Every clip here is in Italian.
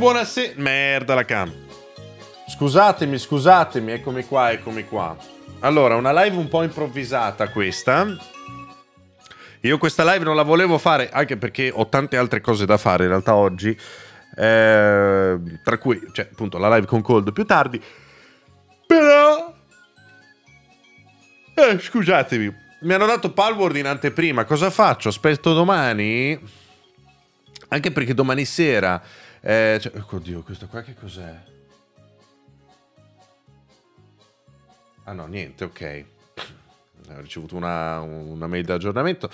buonasera. Merda la cam. Scusatemi, scusatemi, eccomi qua, eccomi qua. Allora, una live un po' improvvisata questa. Io questa live non la volevo fare, anche perché ho tante altre cose da fare in realtà oggi. Eh, tra cui, cioè, appunto, la live con Cold più tardi. Però... Eh, scusatemi. Mi hanno dato Palward in anteprima. Cosa faccio? Aspetto domani? Anche perché domani sera eh, cioè, oddio, questo qua che cos'è? Ah no, niente, ok. Ho ricevuto una, una mail di aggiornamento.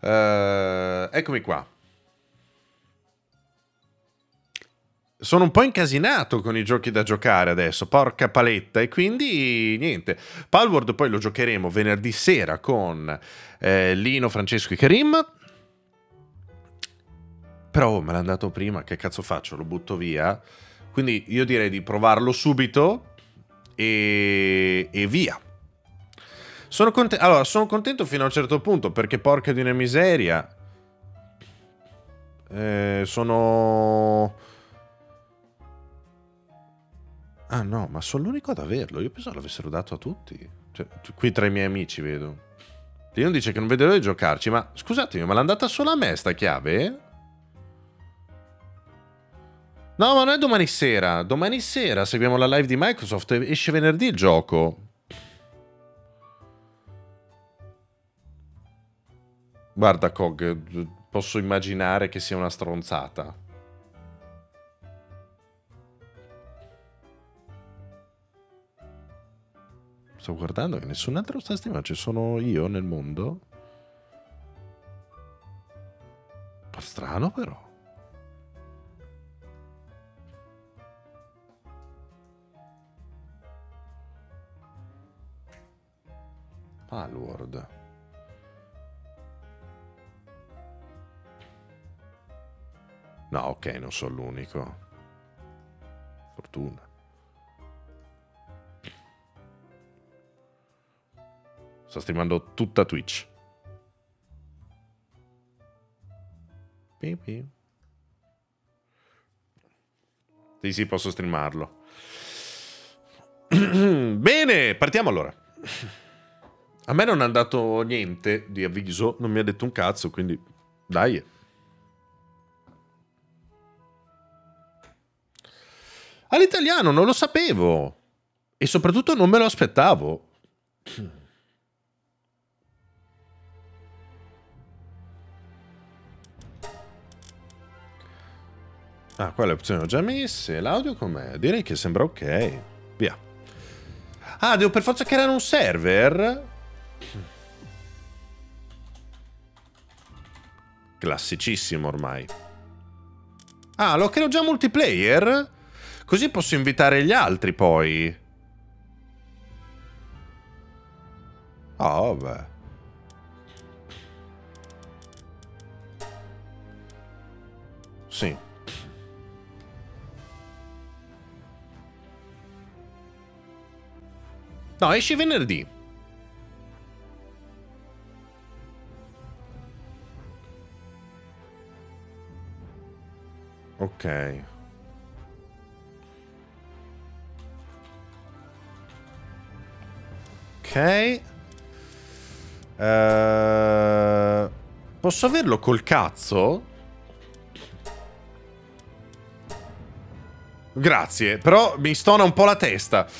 Eh, eccomi qua. sono un po' incasinato con i giochi da giocare adesso, porca paletta, e quindi niente. Palward poi lo giocheremo venerdì sera con eh, Lino, Francesco e Karim però oh, me l'ha andato prima, che cazzo faccio? Lo butto via? Quindi io direi di provarlo subito e, e via. Sono contento, allora, sono contento fino a un certo punto, perché porca di una miseria. Eh, sono... Ah no, ma sono l'unico ad averlo. Io pensavo l'avessero dato a tutti. Cioè, qui tra i miei amici vedo. Leon dice che non vede l'ora di giocarci, ma scusatemi, ma l'ha andata solo a me sta chiave? No, ma non è domani sera. Domani sera seguiamo la live di Microsoft. Esce venerdì il gioco. Guarda, Cog, posso immaginare che sia una stronzata. Sto guardando che nessun altro sta stima, ci sono io nel mondo. Un po' strano però. Palward. No, ok, non sono l'unico. Fortuna. Sto streamando tutta Twitch. Pipi. Sì, sì, posso streamarlo. Bene, partiamo allora. A me non è andato niente di avviso, non mi ha detto un cazzo, quindi dai. All'italiano non lo sapevo e soprattutto non me lo aspettavo. Ah, qua le opzioni ho già messe. L'audio com'è? Direi che sembra ok. Via. Ah, devo per forza creare un server? Classicissimo ormai. Ah, lo creo già multiplayer? Così posso invitare gli altri poi. oh, vabbè. Sì. No, esci venerdì. Ok. Ok. Uh, posso averlo col cazzo? Grazie, però mi stona un po' la testa.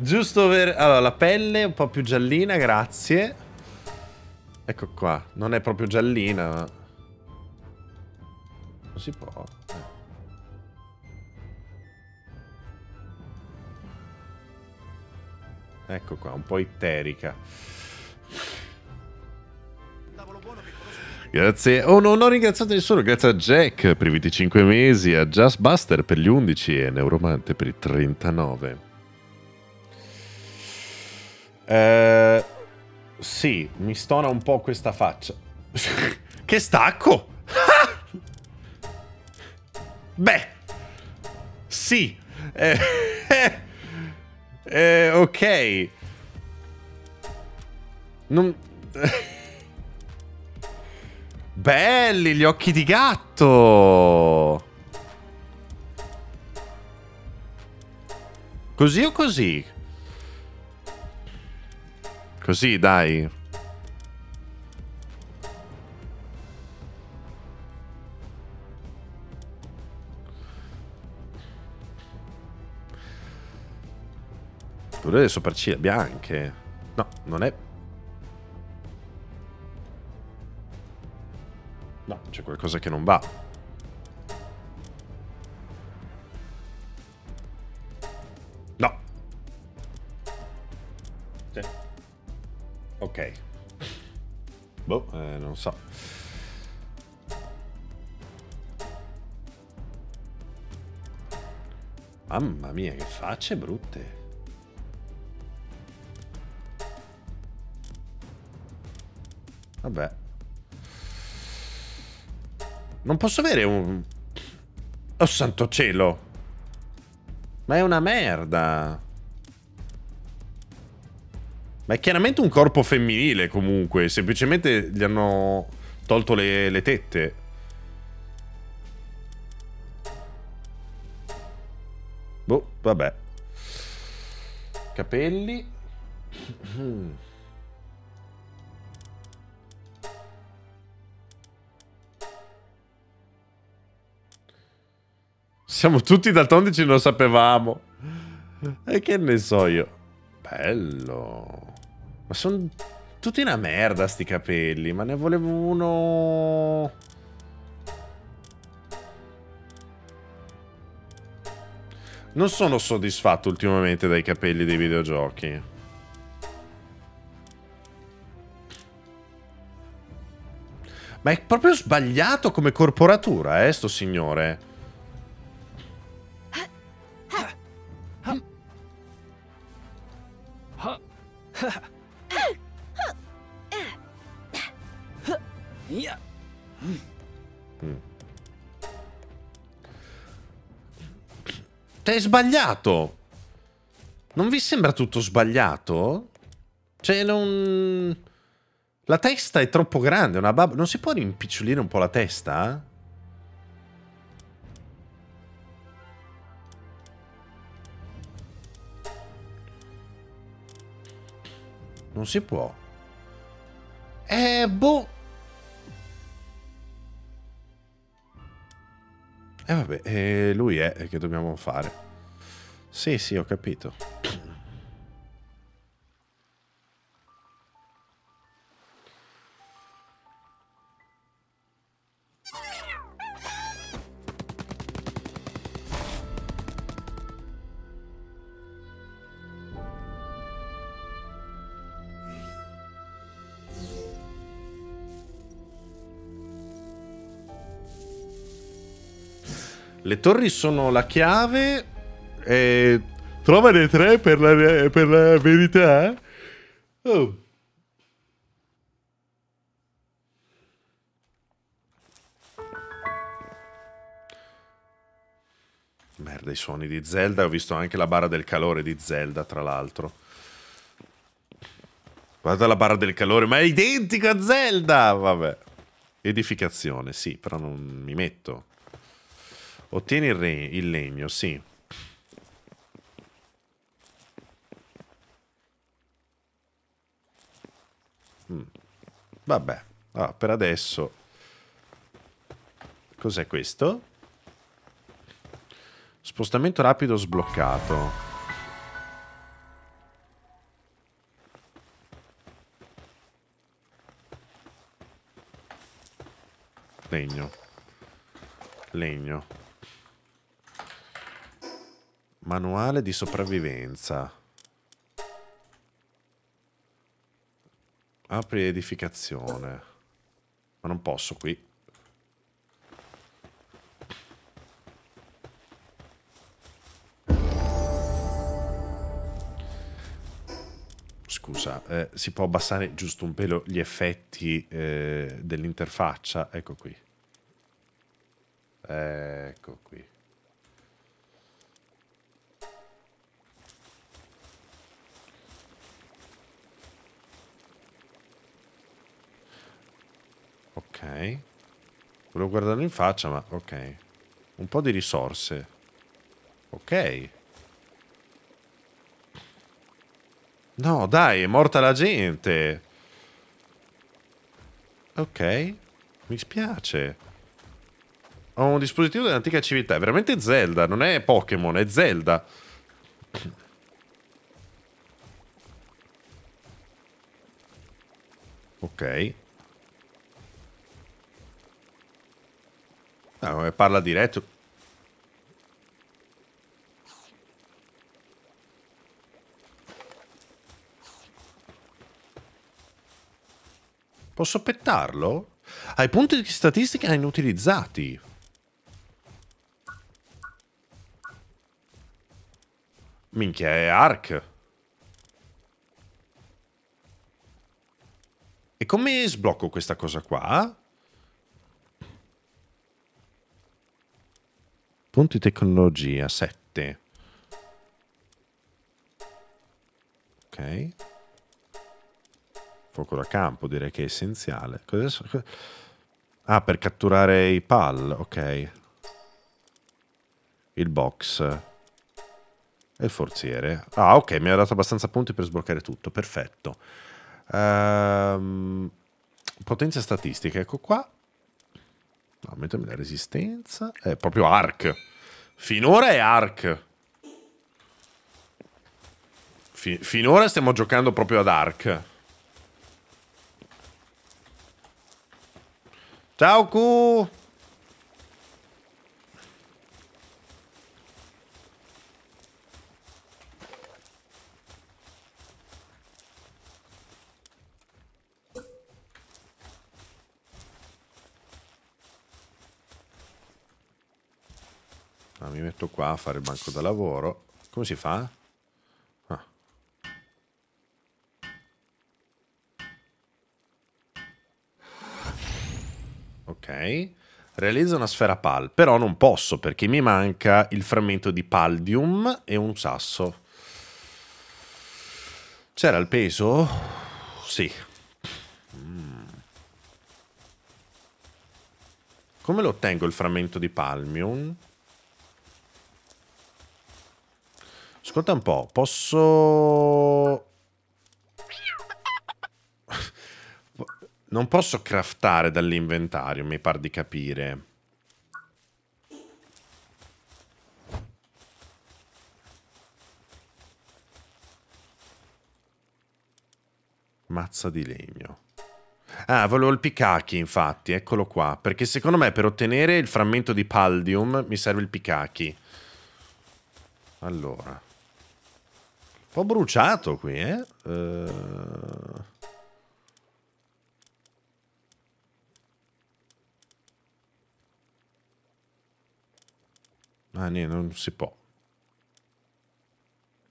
Giusto per... Allora, la pelle un po' più giallina, grazie. Ecco qua, non è proprio giallina, ma... Non si può. Eh. Ecco qua, un po' itterica. Grazie. Oh, no, non ho ringraziato nessuno. Grazie a Jack per i 25 mesi, a Just Buster per gli 11 e a Neuromante per i 39. Eh, sì, mi stona un po' questa faccia. che stacco! Beh, sì. Eh, eh, ok. Non... Belli gli occhi di gatto! Così o così? Così, dai. Pure le sopracciglia bianche. No, non è... No, c'è qualcosa che non va. No. Sì. Ok. Boh, eh, non so. Mamma mia, che facce brutte. Vabbè. Non posso avere un... Oh santo cielo! Ma è una merda! Ma è chiaramente un corpo femminile comunque, semplicemente gli hanno tolto le, le tette. Boh, vabbè. Capelli. Siamo tutti daltonici, non lo sapevamo. E che ne so io. Bello. Ma sono tutti una merda sti capelli, ma ne volevo uno... Non sono soddisfatto ultimamente dai capelli dei videogiochi. Ma è proprio sbagliato come corporatura, eh, sto signore. Cioè, è sbagliato. Non vi sembra tutto sbagliato? Cioè, non... La testa è troppo grande, una babba... Non si può rimpicciolire un po' la testa? Non si può. Eh, boh... E eh, vabbè, eh, lui è, eh, che dobbiamo fare? Sì, sì, ho capito. torri sono la chiave. E... Trova le tre per la, per la verità. Oh. Merda, i suoni di Zelda. Ho visto anche la barra del calore di Zelda, tra l'altro. Guarda la barra del calore, ma è identica a Zelda! Vabbè. Edificazione, sì, però non mi metto. Ottieni il, re, il legno, sì. Mm. Vabbè, allora, ah, per adesso... Cos'è questo? Spostamento rapido sbloccato. Legno. Legno. Manuale di sopravvivenza. Apri edificazione. Ma non posso qui. Scusa, eh, si può abbassare giusto un pelo gli effetti eh, dell'interfaccia? Ecco qui. Ecco qui. Ok. Volevo guardarlo in faccia, ma ok. Un po' di risorse. Ok. No, dai, è morta la gente. Ok. Mi spiace. Ho un dispositivo dell'antica civiltà. È veramente Zelda, non è Pokémon, è Zelda. Ok. No, ah, eh, parla diretto. Posso pettarlo? Hai punti di statistica inutilizzati. Minchia, è Ark. E come sblocco questa cosa qua? Punti tecnologia 7. Ok. Fuoco da campo direi che è essenziale. Cos'è? Ah, per catturare i pal, ok. Il box. E il forziere. Ah, ok, mi ha dato abbastanza punti per sbloccare tutto, perfetto. Ehm, potenza statistica, ecco qua. Aumentami la resistenza. È eh, proprio arc. Finora è arc. Fin finora stiamo giocando proprio ad arc. Ciao Q! Ah, mi metto qua a fare il banco da lavoro. Come si fa? Ah. Ok. Realizza una sfera pal, però non posso perché mi manca il frammento di paldium e un sasso. C'era il peso? Sì. Mm. Come lo ottengo il frammento di palmium? Ascolta un po', posso... non posso craftare dall'inventario, mi par di capire. Mazza di legno. Ah, volevo il picacchi, infatti, eccolo qua. Perché secondo me per ottenere il frammento di Paldium mi serve il picacchi. Allora po' bruciato qui, eh? Uh... Ah, niente, non si può.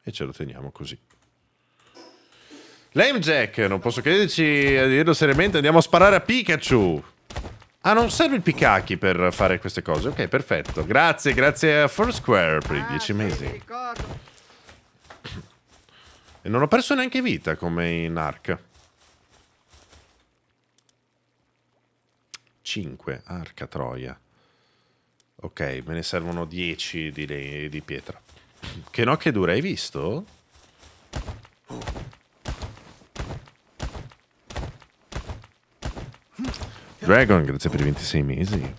E ce lo teniamo così. Lame Jack, non posso crederci a dirlo seriamente, andiamo a sparare a Pikachu. Ah, non serve il Pikachu per fare queste cose. Ok, perfetto. Grazie, grazie a Foursquare per i dieci mesi. Ah, e non ho perso neanche vita come in arc. 5, arca troia. Ok, me ne servono 10 di, di pietra. Che nocche dura, hai visto? Dragon, grazie per i 26 mesi.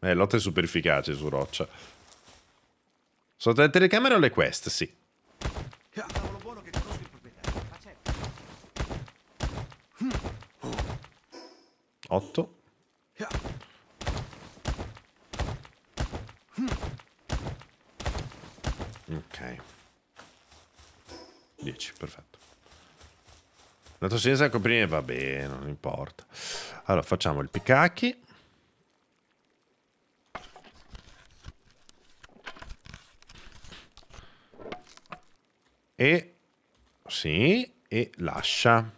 Eh, lotta è super efficace su roccia. Sono tra le telecamere o le quest? Sì. Hm. Otto. Hm. Ok. Dieci, perfetto. Lato sinistra coprire, va bene, non importa. Allora, facciamo il picacchi. e, sì, e lascia.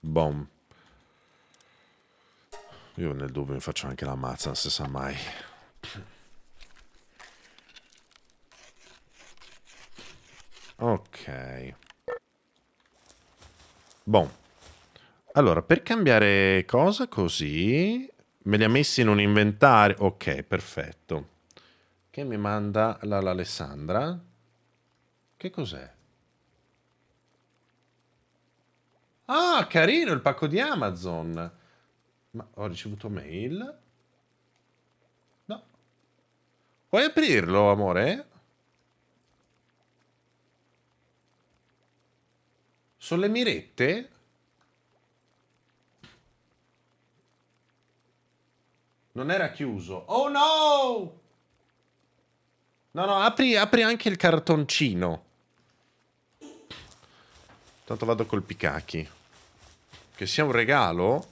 Bom. Io nel dubbio mi faccio anche la mazza, non si sa mai. Ok. Bom. Allora, per cambiare cosa così... Me li ha messi in un inventario. Ok, perfetto. Che mi manda l'Alessandra? Che cos'è? Ah, carino il pacco di Amazon. Ma ho ricevuto mail? No. Puoi aprirlo, amore? Sono le mirette? Non era chiuso. Oh no! No, no, apri, apri anche il cartoncino. Tanto vado col Picacchi. Che sia un regalo?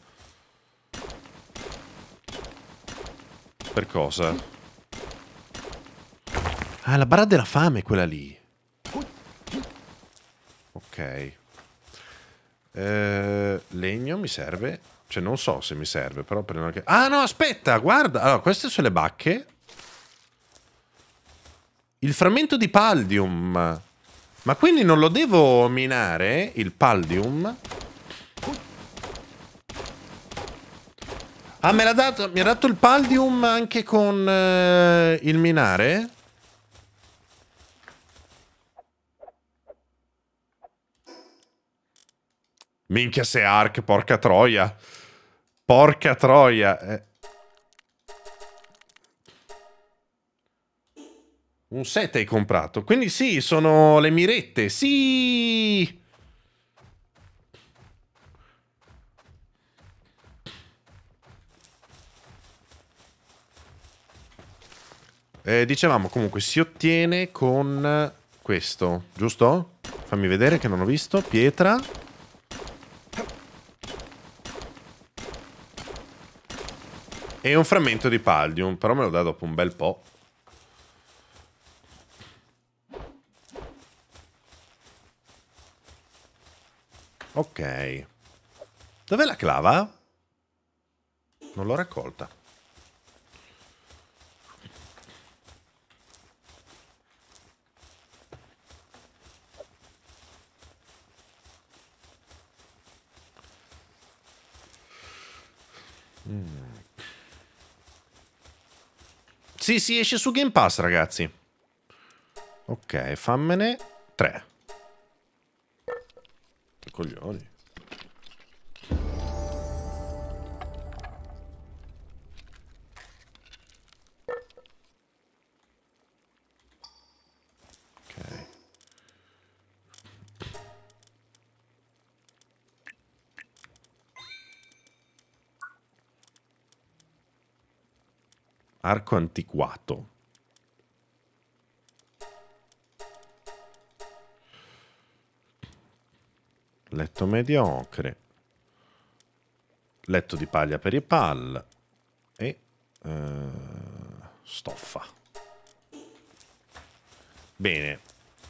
Per cosa? Ah, la barra della fame è quella lì. Ok. Eh, legno mi serve. Cioè, non so se mi serve, però prendo anche... Ah, no, aspetta, guarda! Allora, queste sono le bacche. Il frammento di Paldium. Ma quindi non lo devo minare, il Paldium? Ah, me l'ha dato... Mi ha dato il Paldium anche con eh, il minare? Minchia se Ark, porca troia. Porca troia. Eh. Un set hai comprato. Quindi sì, sono le mirette. Sì! Eh, dicevamo comunque si ottiene con questo, giusto? Fammi vedere che non ho visto. Pietra. E un frammento di Paldium, però me lo dà dopo un bel po'. Ok. Dov'è la clava? Non l'ho raccolta. Sì, sì, esce su Game Pass, ragazzi. Ok, fammene tre. coglioni. Arco antiquato. Letto mediocre. Letto di paglia per i pal. E uh, stoffa. Bene.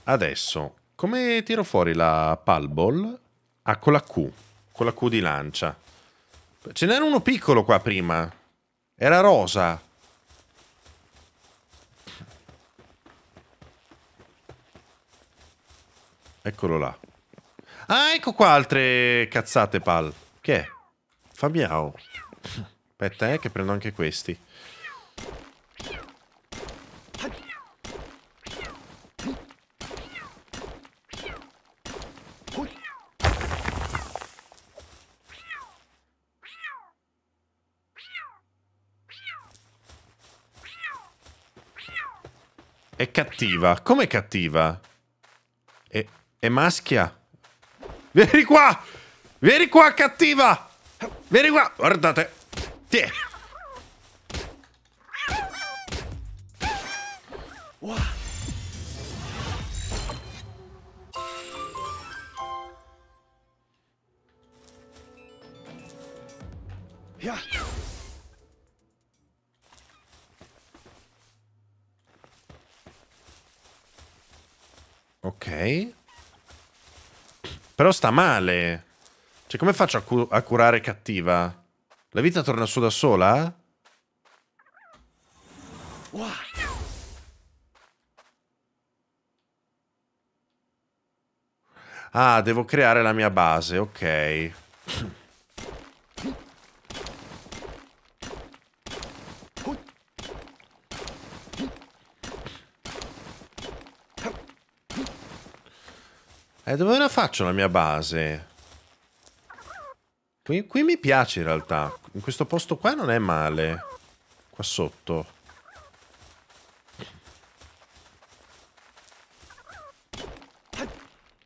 Adesso, come tiro fuori la palball? Ah, con la Q. Con la Q di lancia. Ce n'era uno piccolo qua prima. Era rosa. Eccolo là. Ah, ecco qua altre cazzate, pal. Che è? Fa Aspetta, eh, che prendo anche questi. È cattiva. Com'è cattiva? E... È maschia. Vieni qua! Vieni qua, cattiva! Vieni qua! Guardate! Tiè! Wow. Ok. Però sta male. Cioè, come faccio a, cu a curare cattiva? La vita torna su da sola? Wow. Ah, devo creare la mia base, ok. Eh, dove la faccio la mia base? Qui, qui mi piace in realtà. In questo posto qua non è male. Qua sotto.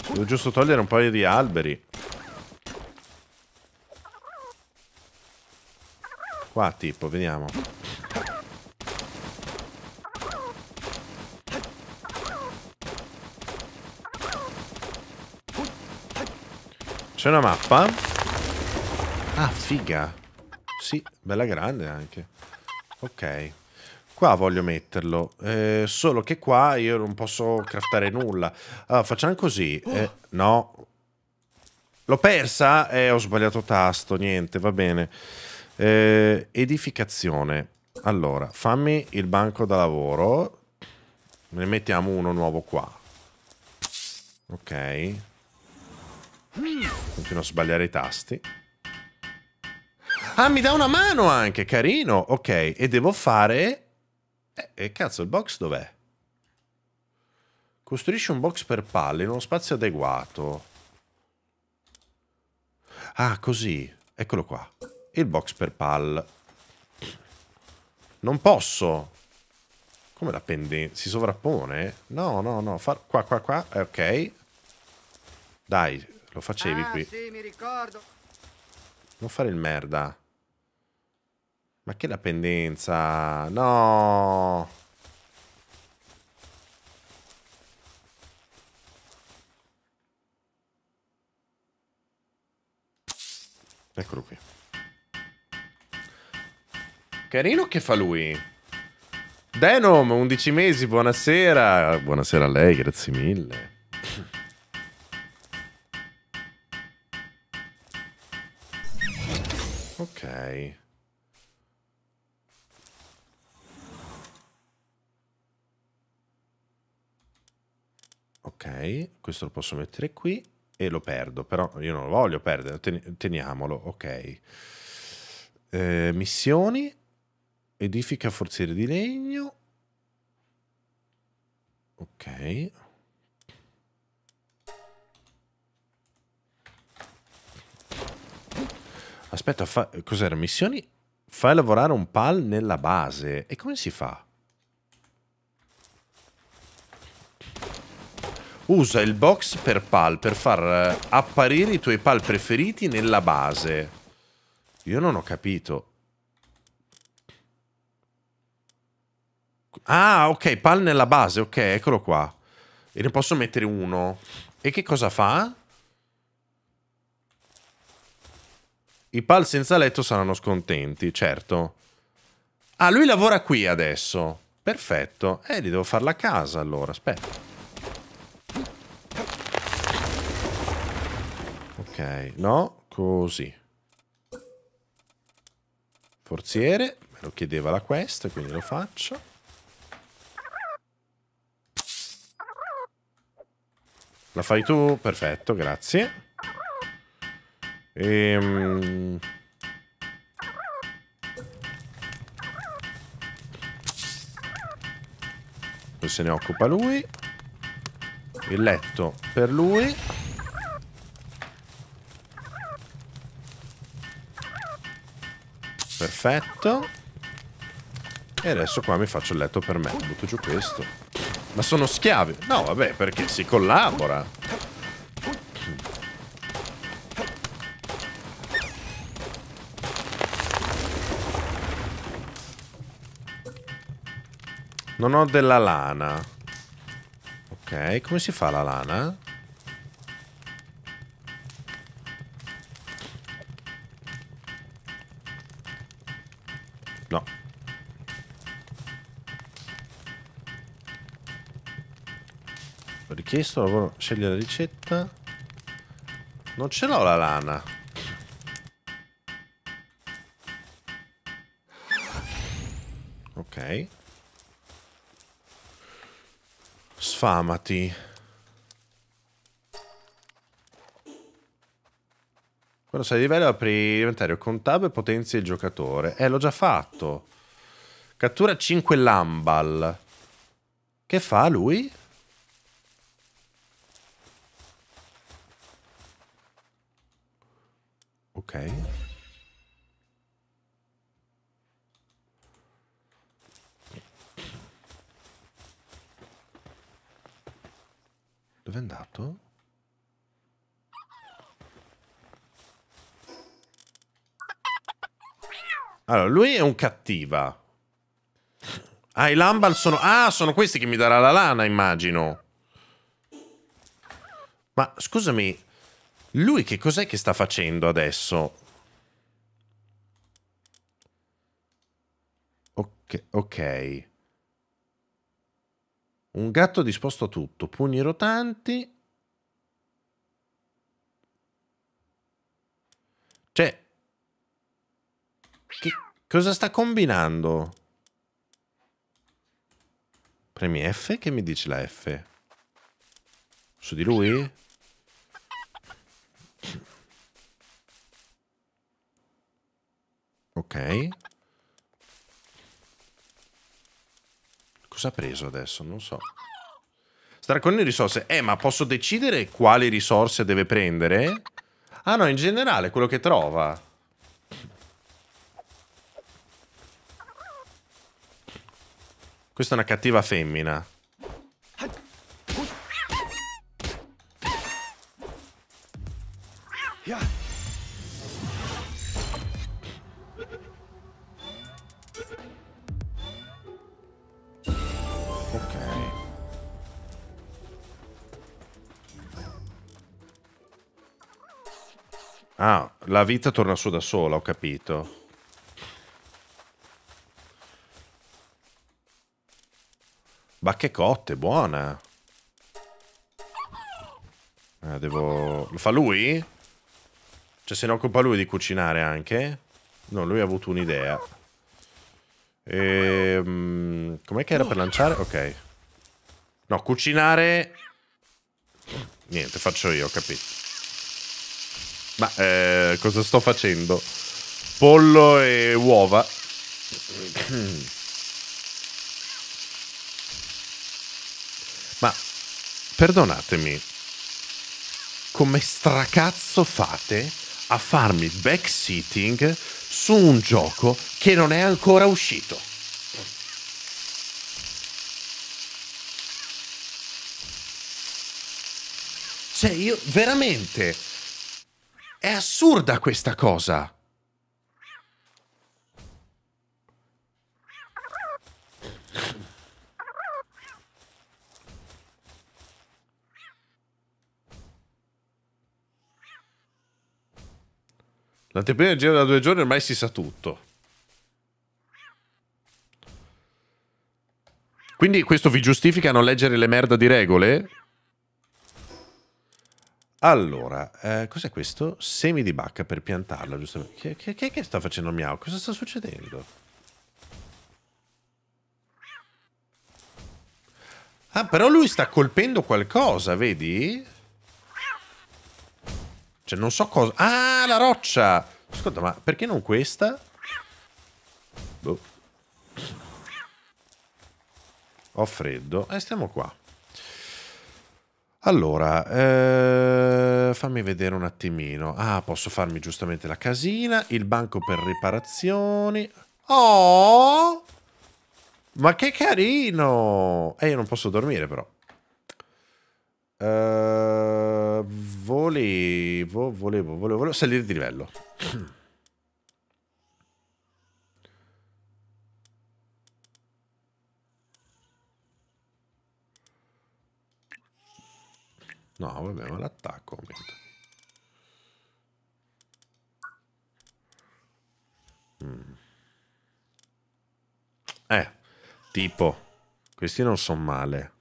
Devo giusto togliere un paio di alberi. Qua tipo, vediamo. C'è una mappa. Ah, figa. Sì, bella grande anche. Ok. Qua voglio metterlo. Eh, solo che qua io non posso craftare nulla. Allora, ah, facciamo così. Oh. Eh, no. L'ho persa? Eh, ho sbagliato tasto. Niente, va bene. Eh, edificazione. Allora, fammi il banco da lavoro. Ne mettiamo uno nuovo qua. Ok. Continuo a sbagliare i tasti. Ah, mi dà una mano anche, carino. Ok, e devo fare... Eh, eh cazzo, il box dov'è? Costruisci un box per palle in uno spazio adeguato. Ah, così. Eccolo qua. Il box per palle. Non posso. Come la pendenza? Si sovrappone? No, no, no. Far... Qua, qua, qua. Eh, ok. Dai, lo facevi ah, qui. Sì, mi ricordo. Non fare il merda. Ma che la pendenza? No. Eccolo qui. Carino che fa lui. Denom, 11 mesi, buonasera. Buonasera a lei, grazie mille. Okay. Ok, questo lo posso mettere qui e lo perdo, però io non lo voglio perdere, teniamolo, ok. Eh, missioni, edifica forziere di legno. Ok. Aspetta, fa... cos'era? Missioni? Fai lavorare un PAL nella base. E come si fa? Usa il box per PAL per far eh, apparire i tuoi PAL preferiti nella base. Io non ho capito. Ah, ok, PAL nella base, ok, eccolo qua. E ne posso mettere uno. E che cosa fa? I pal senza letto saranno scontenti, certo. Ah, lui lavora qui adesso. Perfetto. Eh, li devo farla a casa allora, aspetta. Ok, no, così. Forziere, me lo chiedeva la quest, quindi lo faccio. La fai tu? Perfetto, grazie. Ehm... Poi se ne occupa lui. Il letto per lui. Perfetto. E adesso qua mi faccio il letto per me. Butto giù questo. Ma sono schiavi. No, vabbè, perché si collabora. Non ho della lana. Ok, come si fa la lana? No. Ho richiesto lavoro, scegliere la ricetta. Non ce l'ho la lana. Ok. sfamati. Quando sei a livello apri l'inventario con tab e potenzi il giocatore. Eh, l'ho già fatto. Cattura 5 Lambal. Che fa lui? Ok. Dove è andato? Allora, lui è un cattiva. Ah, i Lambal sono... Ah, sono questi che mi darà la lana, immagino. Ma, scusami, lui che cos'è che sta facendo adesso? Ok, ok. Un gatto disposto a tutto, pugni rotanti. Cioè, che cosa sta combinando? Premi F? Che mi dice la F? Su di lui? Ok. Cosa ha preso adesso? Non so. Starà con risorse. Eh, ma posso decidere quali risorse deve prendere? Ah no, in generale, quello che trova. Questa è una cattiva femmina. La vita torna su da sola, ho capito. Bacche cotte, buona. Eh, devo... Lo fa lui? Cioè se ne occupa lui di cucinare anche? No, lui ha avuto un'idea. Ehm, com'è che era per lanciare? Ok. No, cucinare... Niente, faccio io, ho capito. Ma eh, cosa sto facendo? Pollo e uova. Ma perdonatemi, come stracazzo fate a farmi backseating su un gioco che non è ancora uscito? Cioè, io veramente è assurda questa cosa. L'anteprima del giro da due giorni ormai si sa tutto. Quindi questo vi giustifica a non leggere le merda di regole? Allora, eh, cos'è questo? Semi di bacca per piantarla, giustamente. Che, che, che, sta facendo Miao? Cosa sta succedendo? Ah, però lui sta colpendo qualcosa, vedi? Cioè, non so cosa... Ah, la roccia! Ascolta, ma perché non questa? Boh. Ho freddo. eh, stiamo qua. Allora, eh, fammi vedere un attimino. Ah, posso farmi giustamente la casina, il banco per riparazioni. Oh! Ma che carino! eh, io non posso dormire però. Eh, volevo, volevo, volevo, volevo salire di livello. No, vabbè, ma l'attacco aumenta. Mm. Eh, tipo, questi non sono male.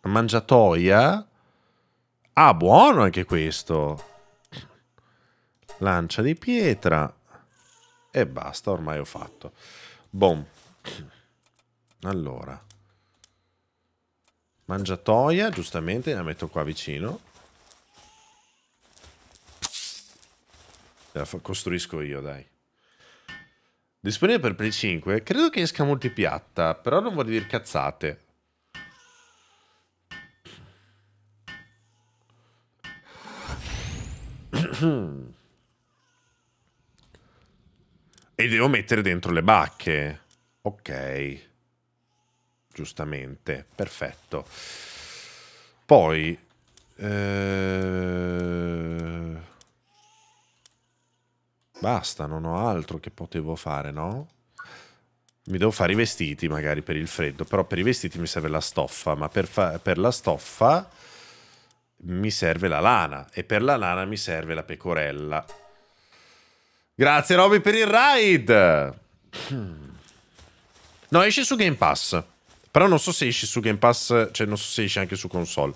La mangiatoia? Ah, buono anche questo. Lancia di pietra. E basta, ormai ho fatto. Boom. Allora. Mangiatoia, giustamente, la metto qua vicino. La costruisco io, dai. Disponibile per Play 5? Credo che esca multipiatta, però non voglio dire cazzate. E devo mettere dentro le bacche. Ok giustamente, perfetto. Poi... Eh... Basta, non ho altro che potevo fare, no? Mi devo fare i vestiti magari per il freddo, però per i vestiti mi serve la stoffa, ma per, per la stoffa mi serve la lana e per la lana mi serve la pecorella. Grazie Roby per il ride! No, esce su Game Pass. Però non so se esce su Game Pass, cioè non so se esce anche su console.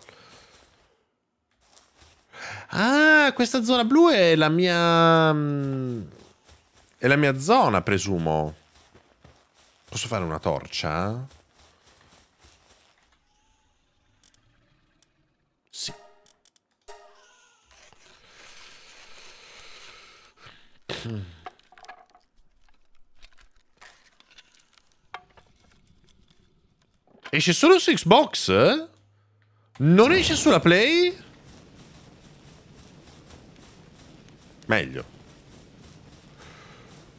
Ah, questa zona blu è la mia... Mm, è la mia zona, presumo. Posso fare una torcia? Sì. Hmm. Esce solo su Xbox? Eh? Non esce sulla Play? Meglio.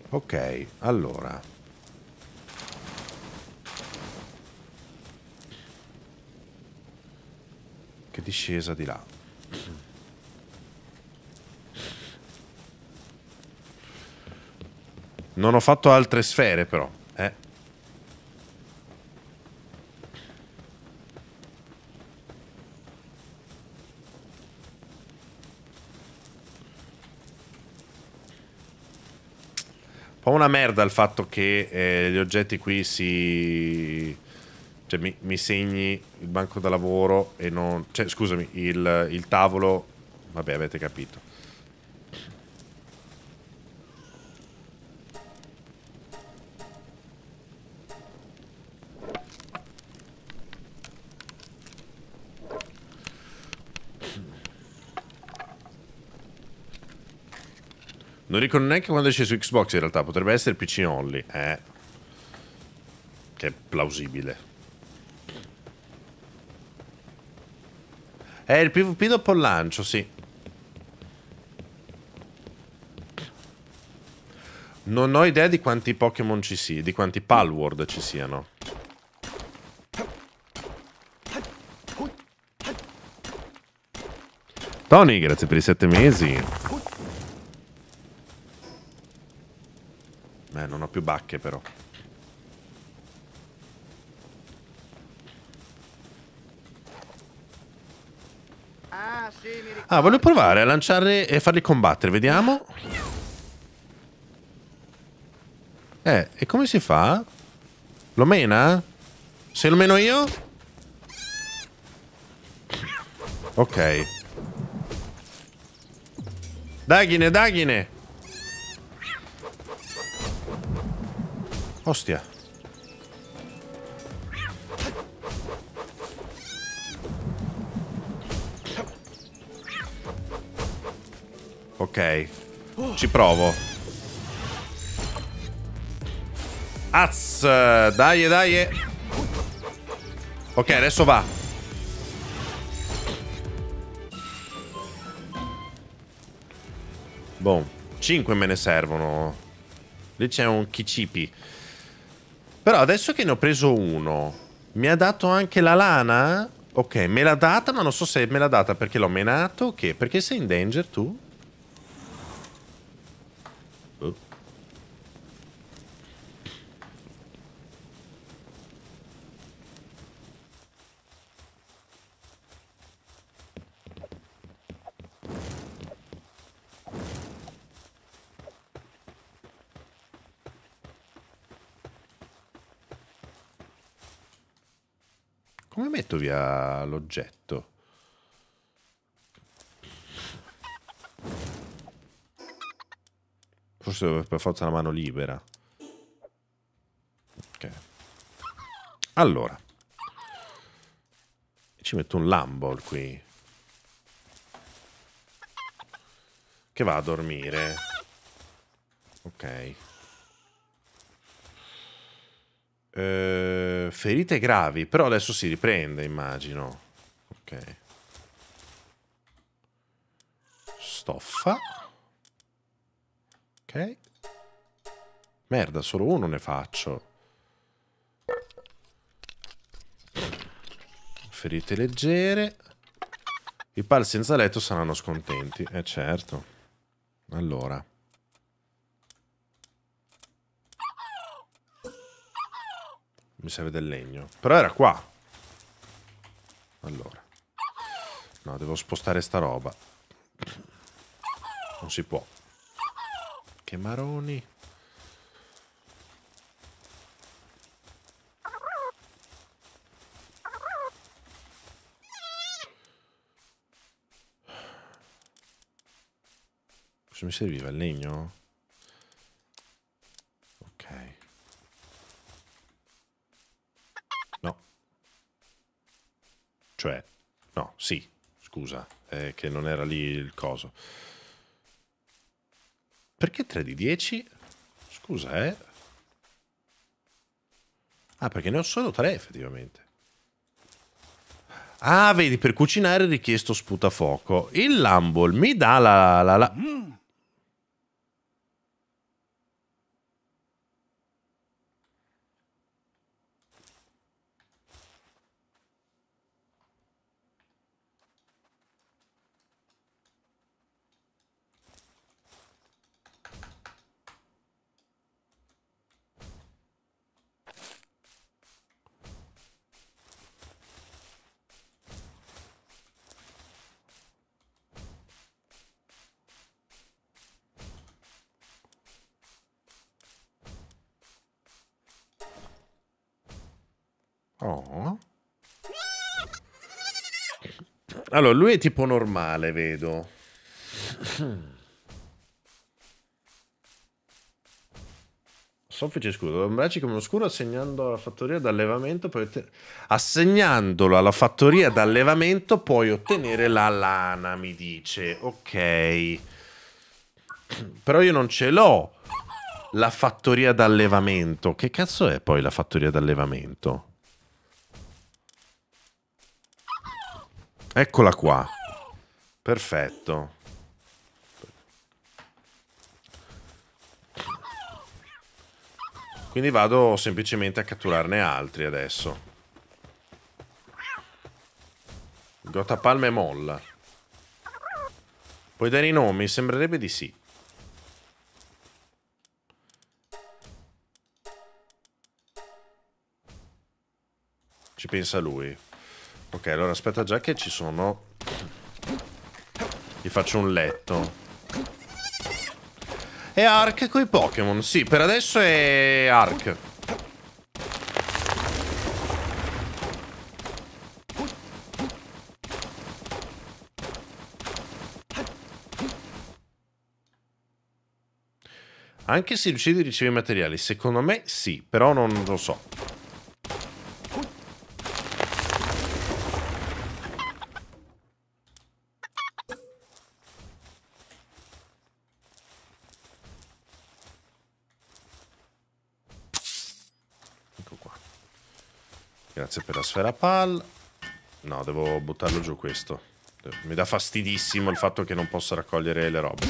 Ok, allora. Che discesa di là. Non ho fatto altre sfere però. po' una merda il fatto che eh, gli oggetti qui si... Cioè, mi, mi, segni il banco da lavoro e non... Cioè, scusami, il, il tavolo... Vabbè, avete capito. Non ricordo neanche quando esce su Xbox in realtà, potrebbe essere PC only. Eh. Che è plausibile. È il PvP dopo il lancio, sì. Non ho idea di quanti Pokémon ci siano, di quanti Palward ci siano. Tony, grazie per i sette mesi. non ho più bacche però. Ah, ah voglio provare a lanciarli e farli combattere, vediamo. Eh, e come si fa? Lo mena? Se lo meno io? Ok. Daghine, daghine! Ostia. Ok. Ci provo. Azz! Dai, dai. Ok, adesso va. Boh. 5 me ne servono. Lì c'è un Kichipi. Però adesso che ne ho preso uno, mi ha dato anche la lana? Ok, me l'ha data, ma non so se me l'ha data perché l'ho menato o okay, che. Perché sei in danger tu? Come metto via l'oggetto? Forse per forza la mano libera. Ok. Allora. Ci metto un Lambol qui. Che va a dormire. Ok. Eh ferite gravi, però adesso si riprende, immagino. Ok. Stoffa. Ok. Merda, solo uno ne faccio. Ferite leggere. I pal senza letto saranno scontenti, eh certo. Allora. Mi serve del legno. Però era qua. Allora. No, devo spostare sta roba. Non si può. Che maroni. Cosa mi serviva? Il legno? No, sì, scusa, eh, che non era lì il coso. Perché 3 di 10? Scusa, eh. Ah, perché ne ho solo 3 effettivamente. Ah, vedi, per cucinare è richiesto sputafuoco. Il Lumble mi dà la... la, la... Mm. Oh. Allora, lui è tipo normale, vedo. Soffice scudo, braccio come uno scuro assegnando alla fattoria d'allevamento poi assegnandolo alla fattoria d'allevamento puoi ottenere la lana, mi dice. Ok. Però io non ce l'ho. La fattoria d'allevamento. Che cazzo è poi la fattoria d'allevamento? Eccola qua. Perfetto. Quindi vado semplicemente a catturarne altri adesso. Gotta palma e molla. Puoi dare i nomi? Sembrerebbe di sì. Ci pensa lui. Ok, allora aspetta già che ci sono... Gli faccio un letto. È Ark coi Pokémon, sì, per adesso è Ark. Anche se lucidi ricevi materiali, secondo me sì, però non lo so. per la sfera pal. No, devo buttarlo giù questo. Mi dà fastidissimo il fatto che non posso raccogliere le robe.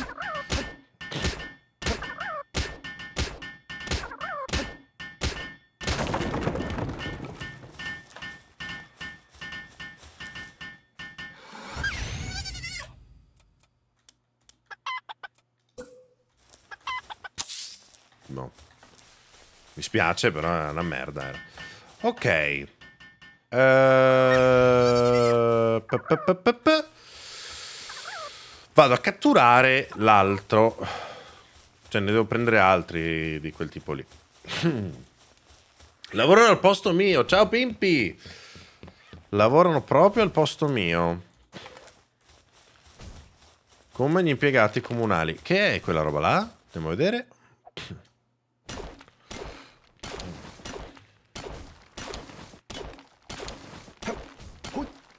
No. Boh. Mi spiace, però è una merda. Ok. Eh, Vado a catturare l'altro. Cioè, ne devo prendere altri di quel tipo lì. Lavorano al posto mio. Ciao, Pimpi. Lavorano proprio al posto mio. Come gli impiegati comunali. Che è quella roba là? Andiamo a vedere.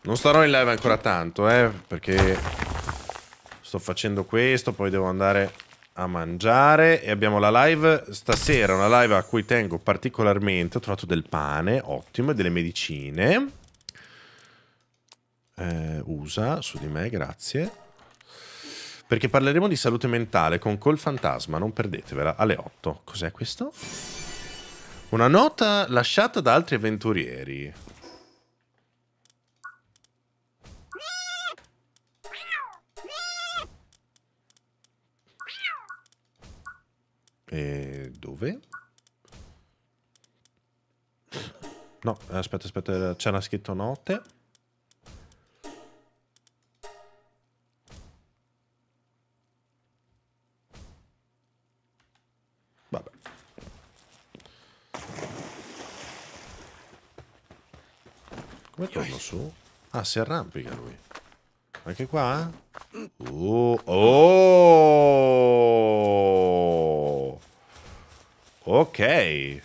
Non starò in live ancora tanto, eh, perché sto facendo questo, poi devo andare a mangiare e abbiamo la live stasera, una live a cui tengo particolarmente. Ho trovato del pane, ottimo, e delle medicine. Eh, usa su di me, grazie. Perché parleremo di salute mentale con Col Fantasma, non perdetevela, alle 8. Cos'è questo? Una nota lasciata da altri avventurieri. E dove? No, aspetta, aspetta, c'era scritto note. Come torno su? Ah, si arrampica lui. Anche qua? Oh! oh! Ok.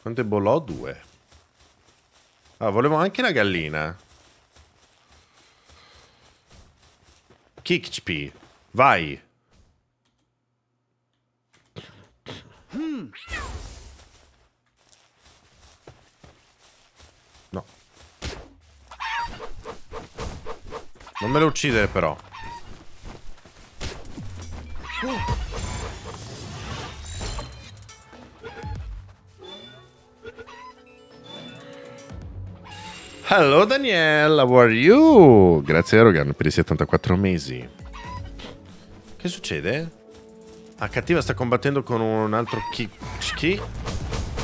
Quante bolò? Due. Ah, volevo anche la gallina. Kikchpi, vai. No. Non me lo uccidere però. Uh. Hello Daniel, how are you? Grazie Erogan per i 74 mesi. Che succede? Ah, cattiva sta combattendo con un altro chi... chi?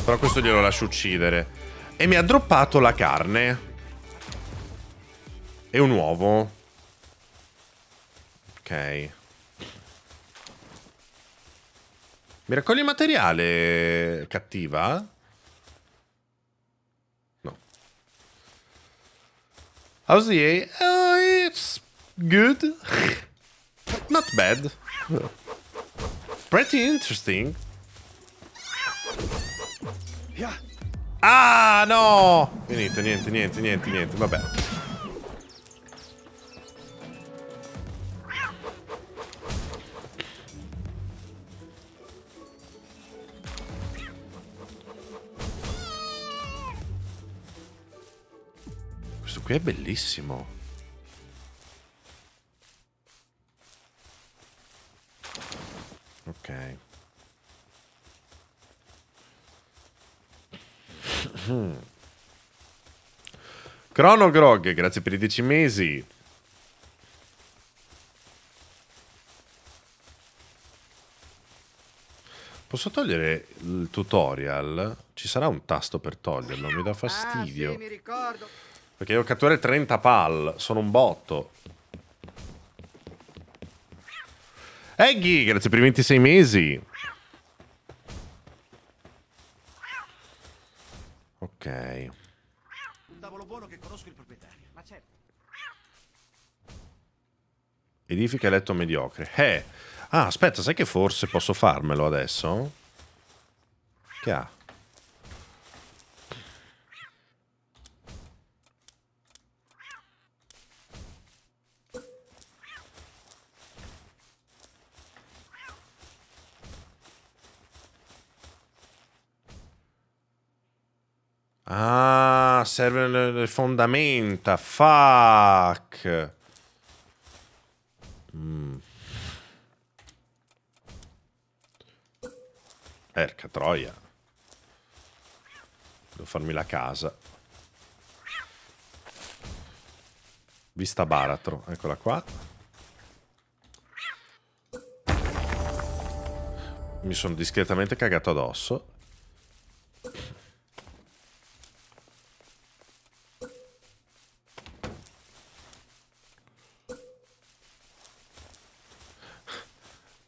Però questo glielo lascio uccidere. E mi ha droppato la carne. E un uovo. Ok. Mi raccoglie materiale cattiva? How's the A? Uh, oh, it's good. Not bad. Pretty interesting. Ah, no! E niente, niente, niente, niente, niente, vabbè. qui è bellissimo. Ok. Crono Grog, grazie per i dieci mesi. Posso togliere il tutorial? Ci sarà un tasto per toglierlo, mi dà fastidio. Ah, sì, mi ricordo. Perché devo catturare 30 pal, sono un botto. Eggy, eh, grazie per i 26 mesi. Ok. Tavolo buono certo. Edifica letto mediocre. Eh. Ah, aspetta, sai che forse posso farmelo adesso? Che ha? Ah, serve le, fondamenta. Fuck. Mm. troia. Devo farmi la casa. Vista baratro, eccola qua. Mi sono discretamente cagato addosso.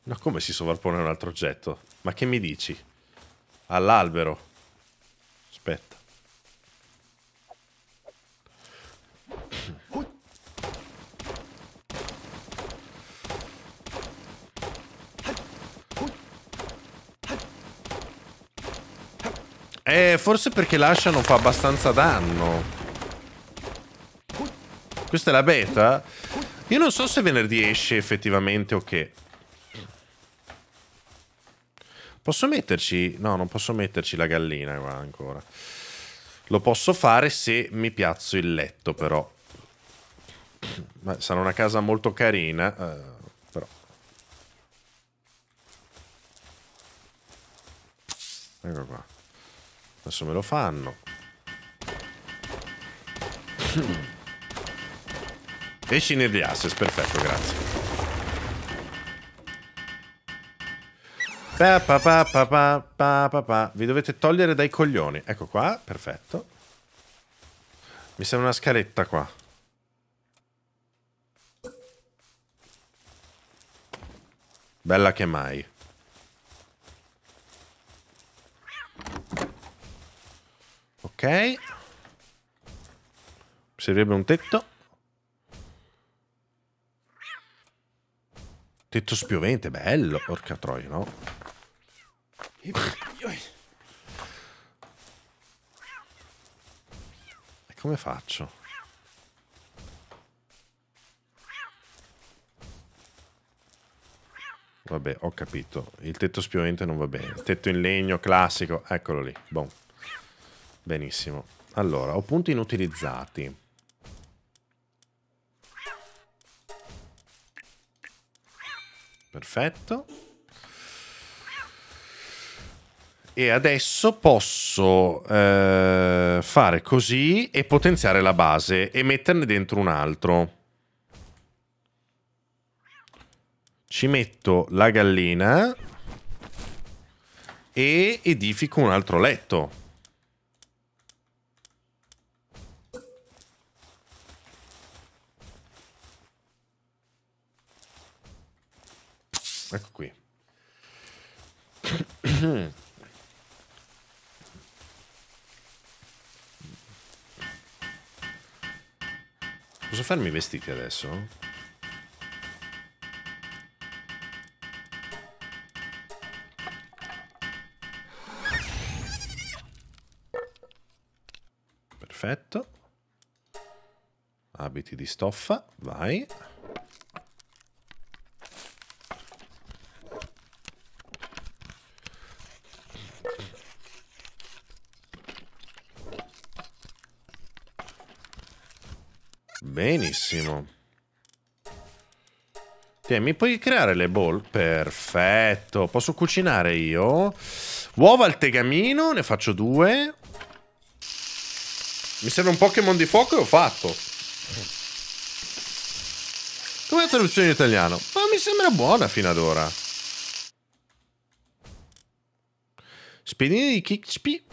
Ma come si sovrappone un altro oggetto? Ma che mi dici? All'albero. Aspetta. Eh, forse perché l'ascia non fa abbastanza danno. Questa è la beta? Io non so se venerdì esce effettivamente o che. Posso metterci... No, non posso metterci la gallina qua ancora. Lo posso fare se mi piazzo il letto, però. Beh, sarà una casa molto carina, eh, però. Ecco qua. Adesso me lo fanno. Esci negli asses, perfetto, grazie. Pa, pa, pa, Vi dovete togliere dai coglioni. Ecco qua, perfetto. Mi serve una scaletta qua. Bella che mai. Ok. Mi servirebbe un tetto. Tetto spiovente, bello. Porca troia, no? E come faccio? Vabbè, ho capito. Il tetto spiovente non va bene. tetto in legno classico, eccolo lì. Boom. Benissimo. Allora, ho punti inutilizzati. Perfetto. e adesso posso eh, fare così e potenziare la base e metterne dentro un altro. Ci metto la gallina e edifico un altro letto. Ecco qui. Posso farmi i vestiti adesso? Perfetto. Abiti di stoffa, vai. Benissimo. Tiè, mi puoi creare le ball? Perfetto. Posso cucinare io? Uova al tegamino, ne faccio due. Mi serve un Pokémon di fuoco e ho fatto. Come traduzione in italiano? Ma mi sembra buona fino ad ora. Spedini di Kixpi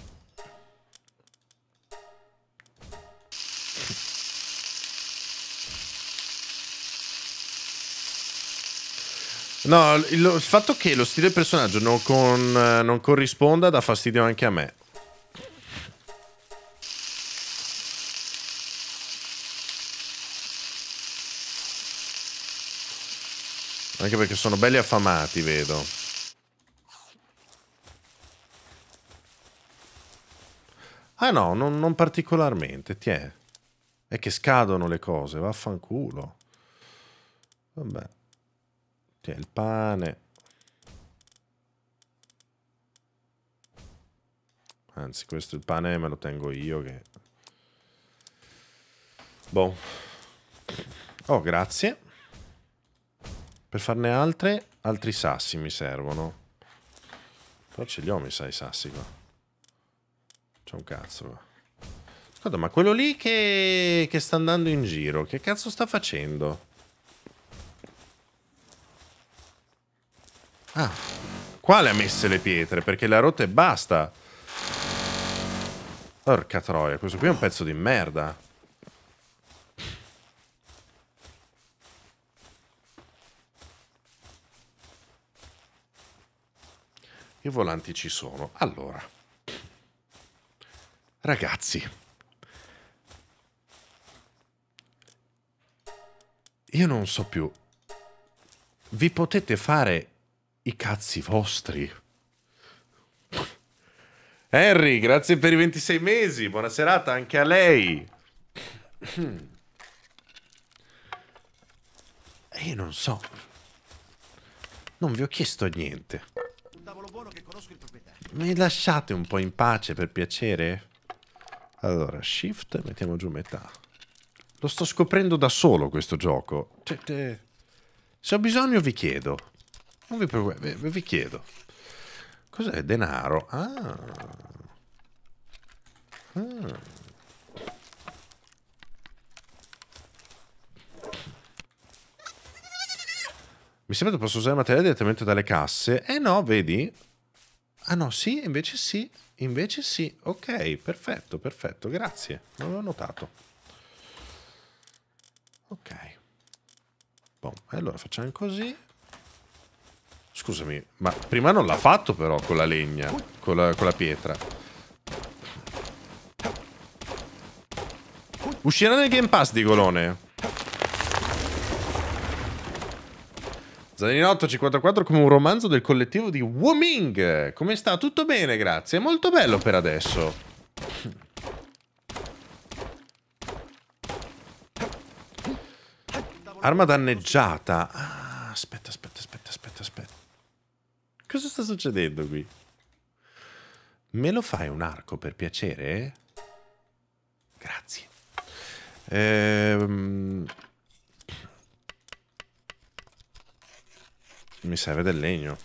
No, il, il fatto che lo stile del personaggio non, con, eh, non corrisponda dà fastidio anche a me. Anche perché sono belli affamati, vedo. Ah no, non, non particolarmente, ti è. È che scadono le cose, vaffanculo. Vabbè. C'è cioè, il pane. Anzi, questo il pane me lo tengo io che... Boh. Oh, grazie. Per farne altre, altri sassi mi servono. Però ce li ho, mi sa, i sassi qua. C'è un cazzo qua. Scusa, ma quello lì che, che sta andando in giro, che cazzo sta facendo? Ah, qua ha messo le pietre, perché le ha rotte e basta. Porca troia, questo qui è un pezzo di merda. I volanti ci sono. Allora, ragazzi, io non so più. Vi potete fare i cazzi vostri. Henry, grazie per i 26 mesi, buona serata anche a lei. E io non so. Non vi ho chiesto niente. Mi lasciate un po' in pace per piacere? Allora, shift, mettiamo giù metà. Lo sto scoprendo da solo questo gioco. Cioè, te... Se ho bisogno vi chiedo. Non vi preoccupate, vi chiedo. Cos'è denaro? Ah. ah. Mi sembra che posso usare materiale direttamente dalle casse. Eh no, vedi? Ah no, sì, invece sì. Invece sì. Ok, perfetto, perfetto. Grazie. Non l'ho notato. Ok. Bom, allora facciamo così. Scusami, ma prima non l'ha fatto però con la legna, con la, con la pietra. Uscirà nel Game Pass di Golone. Zaninotto 54 come un romanzo del collettivo di Woming. Come sta? Tutto bene, grazie. È molto bello per adesso. Arma danneggiata. Ah, aspetta, aspetta. Cosa sta succedendo qui? Me lo fai un arco per piacere? Grazie. Ehm... Mi serve del legno.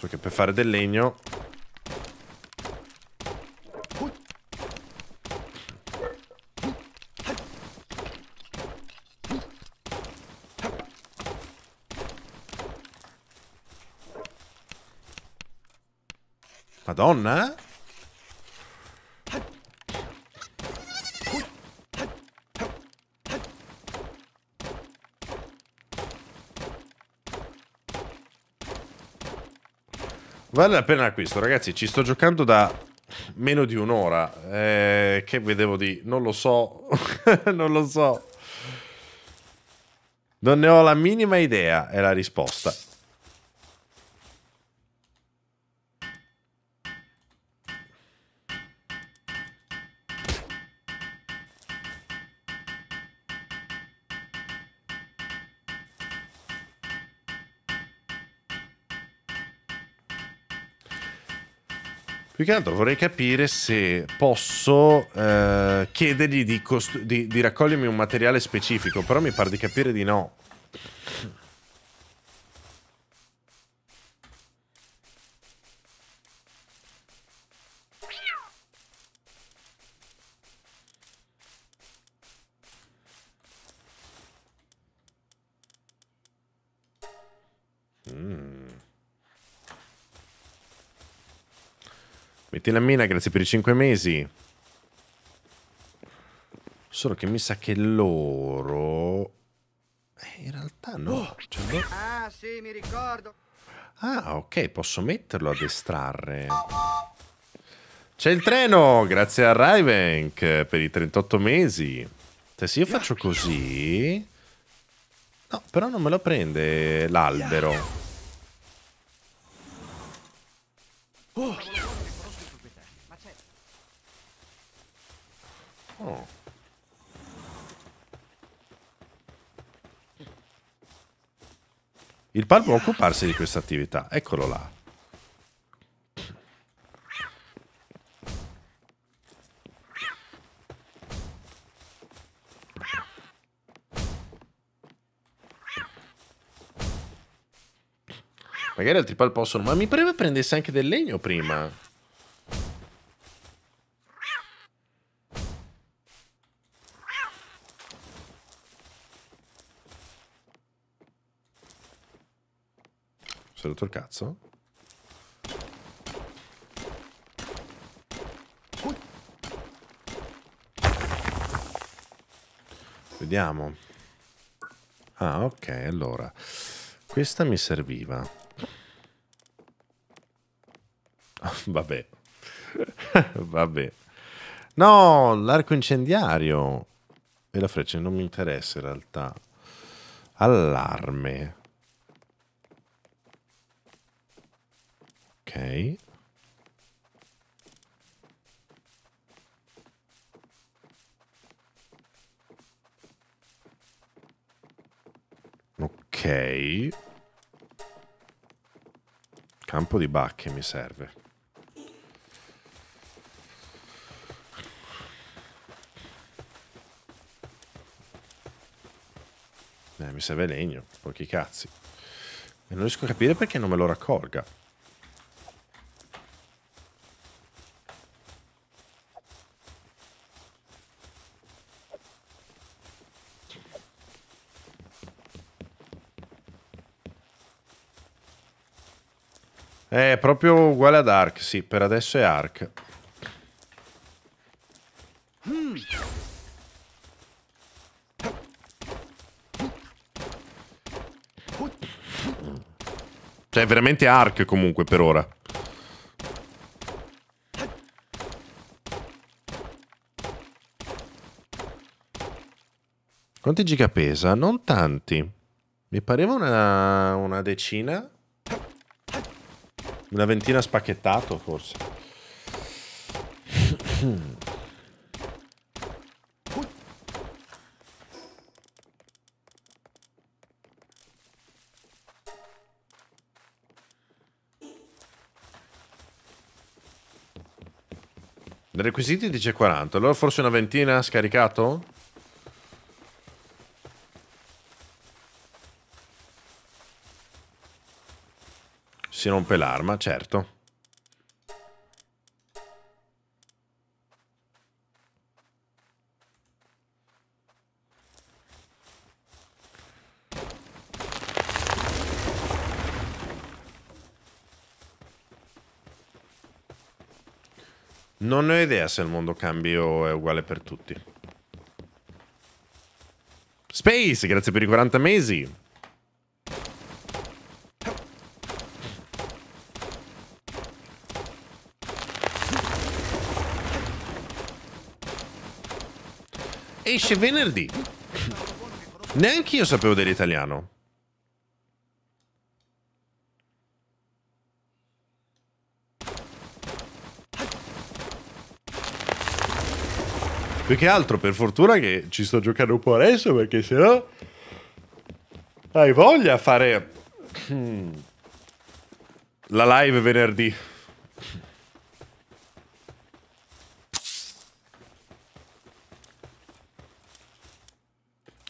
So che per fare del legno Madonna, eh? Vale la pena l'acquisto, ragazzi. Ci sto giocando da meno di un'ora. Eh, che vedevo di... Non lo so. non lo so. Non ne ho la minima idea, è la risposta. che altro vorrei capire se posso eh, chiedergli di, di, di raccogliermi un materiale specifico, però mi pare di capire di no. Tilamina, grazie per i 5 mesi. Solo che mi sa che loro... Eh, in realtà no. Oh, cioè... Boh. Ah, sì, mi ricordo. Ah, ok, posso metterlo ad estrarre. C'è il treno, grazie a Rivenk per i 38 mesi. Cioè, se io faccio così... No, però non me lo prende l'albero. Oh. Oh. Il palmo può occuparsi di questa attività. Eccolo là. Magari altri pal possono, ma mi preme prendesse anche del legno prima. ho rotto il cazzo? Vediamo. Ah, ok, allora. Questa mi serviva. Vabbè. Vabbè. No, l'arco incendiario. E la freccia non mi interessa in realtà. Allarme. Ok. Campo di bacche mi serve. Eh, mi serve legno, pochi cazzi. E non riesco a capire perché non me lo raccolga. È proprio uguale ad Ark, sì, per adesso è Ark. Cioè, è veramente Ark comunque per ora. Quanti giga pesa? Non tanti. Mi pareva una, una decina. Una ventina spacchettato, forse. requisiti dice 40, allora forse una ventina scaricato? si rompe l'arma, certo. Non ne ho idea se il mondo cambio è uguale per tutti. Space, grazie per i 40 mesi. esce venerdì. Neanche io sapevo dell'italiano. Più che altro, per fortuna che ci sto giocando un po' adesso, perché sennò... Hai voglia a fare... Hmm, la live venerdì.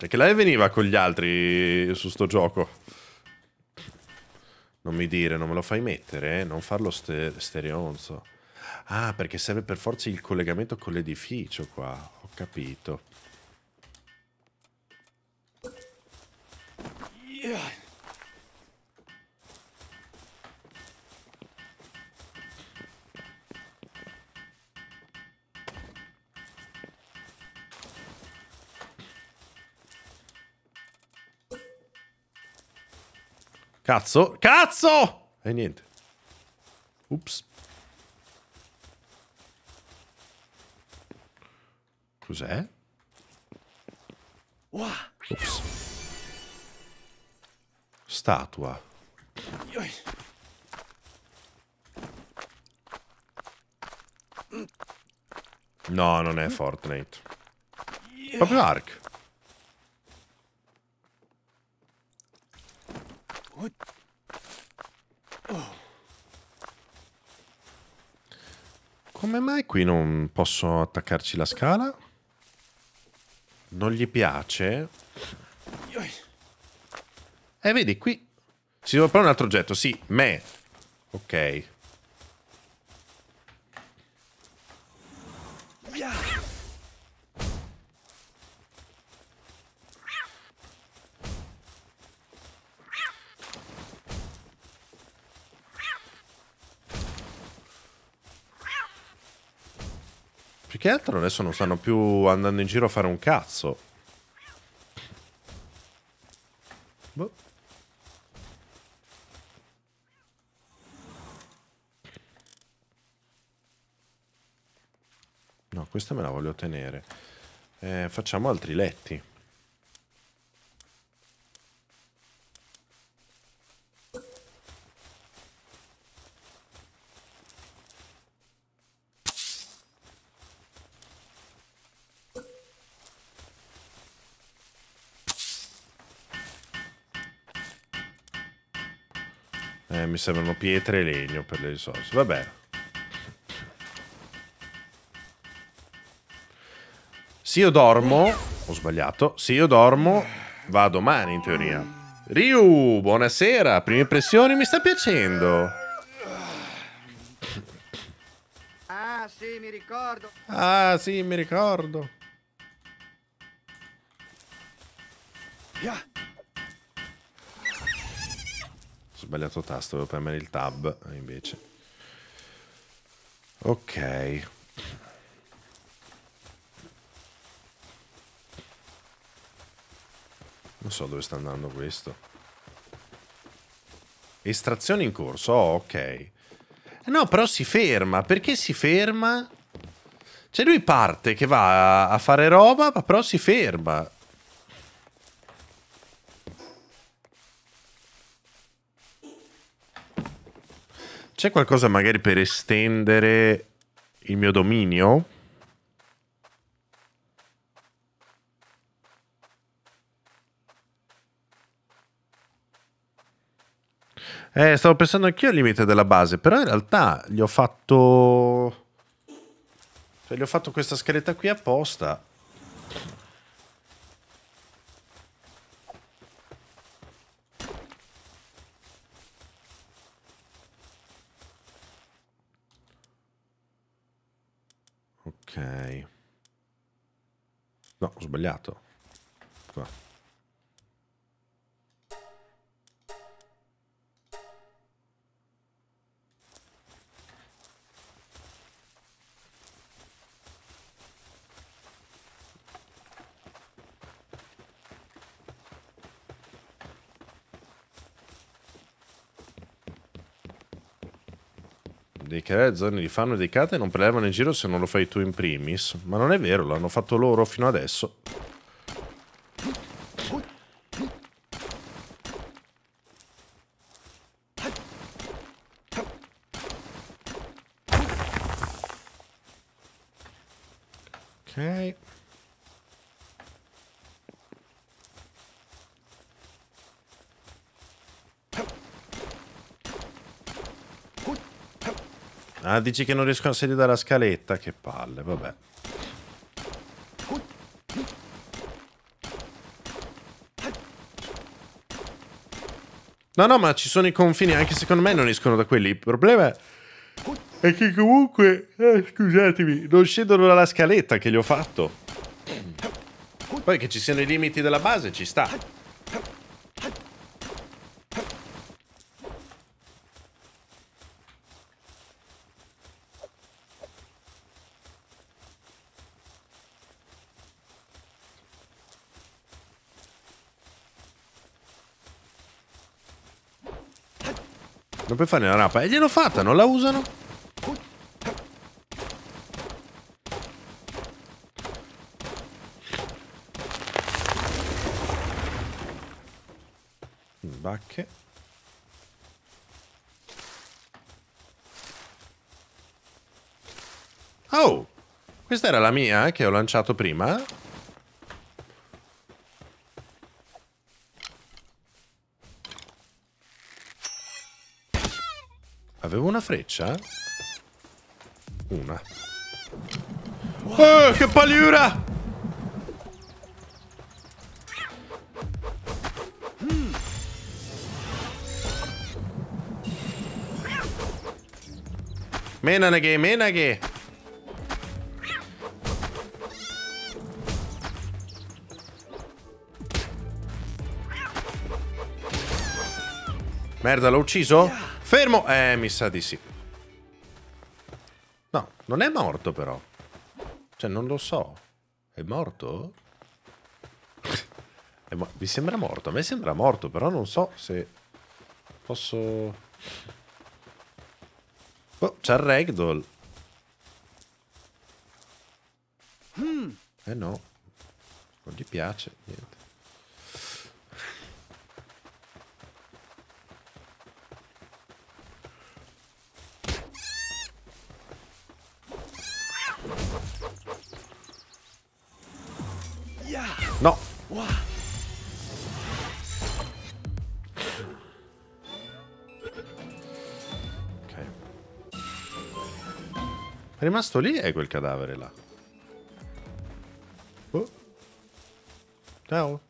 parte. Che lei veniva con gli altri su sto gioco. Non mi dire, non me lo fai mettere, eh? Non farlo ste stereonzo. Ah, perché serve per forza il collegamento con l'edificio qua. Ho capito. Cazzo. Cazzo! E niente. Ups. Cos'è? Ups. Statua. No, non è Fortnite. Proprio Ark. Come mai qui non posso attaccarci la scala? Non gli piace? Eh, vedi, qui si trova un altro oggetto. Sì, me. Ok. Più che altro adesso non stanno più andando in giro a fare un cazzo. Boh. No, questa me la voglio tenere. Eh, facciamo altri letti. mi servono pietre e legno per le risorse. Vabbè. Se io dormo, ho sbagliato, se io dormo, va domani in teoria. Ryu, buonasera, prime impressioni, mi sta piacendo. Ah sì, mi ricordo. Ah sì, mi ricordo. sbagliato tasto, devo premere il tab invece. Ok. Non so dove sta andando questo. Estrazione in corso, oh, ok. Eh, no, però si ferma. Perché si ferma? Cioè lui parte che va a fare roba, ma però si ferma. C'è qualcosa magari per estendere il mio dominio? Eh, stavo pensando anch'io al limite della base, però in realtà gli ho fatto... Cioè, gli ho fatto questa scaletta qui apposta. Ok. No, ho sbagliato. Qua. perché le zone di farm dedicate non prelevano in giro se non lo fai tu in primis, ma non è vero, l'hanno fatto loro fino adesso. dici che non riesco a salire dalla scaletta? Che palle, vabbè. No, no, ma ci sono i confini, anche secondo me non escono da quelli. Il problema è che comunque, eh, scusatemi, non scendono dalla scaletta che gli ho fatto. Poi che ci siano i limiti della base ci sta. altro per fare la rapa. E gliel'ho fatta, non la usano? Bacche. Oh! Questa era la mia eh, che ho lanciato prima. Avevo una freccia? Una. Oh, che paliura! Menaghe, menaghe! Merda, l'ho ucciso? Fermo! Eh, mi sa di sì. No, non è morto però. Cioè, non lo so. È morto? è mo mi sembra morto. A me sembra morto, però non so se... Posso... Oh, c'è il ragdoll. Hmm. Eh no. Non gli piace. No. Ok. È rimasto lì è eh, quel cadavere là. Oh. Ciao.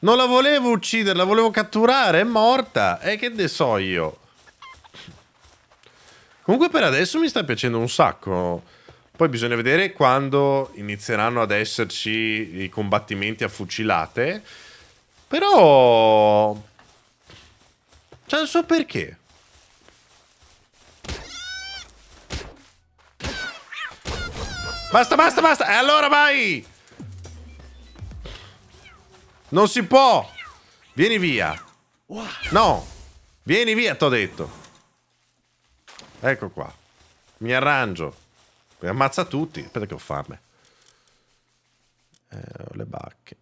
Non la volevo uccidere, la volevo catturare, è morta. E che ne so io? Comunque per adesso mi sta piacendo un sacco. Poi bisogna vedere quando inizieranno ad esserci i combattimenti a fucilate. Però... Cioè, non so perché. Basta, basta, basta! E allora vai! Non si può! Vieni via! No! Vieni via, t'ho detto! Ecco qua. Mi arrangio. Mi ammazza tutti. Aspetta che ho fame. Eh, ho le bacche.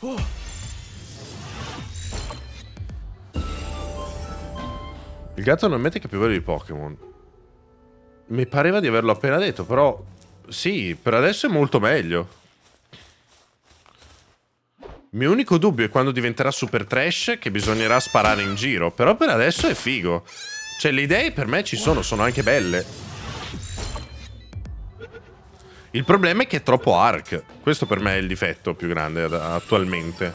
Oh. Il gatto non mette che più bello di Pokémon. Mi pareva di averlo appena detto, però sì, per adesso è molto meglio. Mio unico dubbio è quando diventerà super trash che bisognerà sparare in giro, però per adesso è figo. Cioè le idee per me ci sono, sono anche belle. Il problema è che è troppo arc. Questo per me è il difetto più grande attualmente.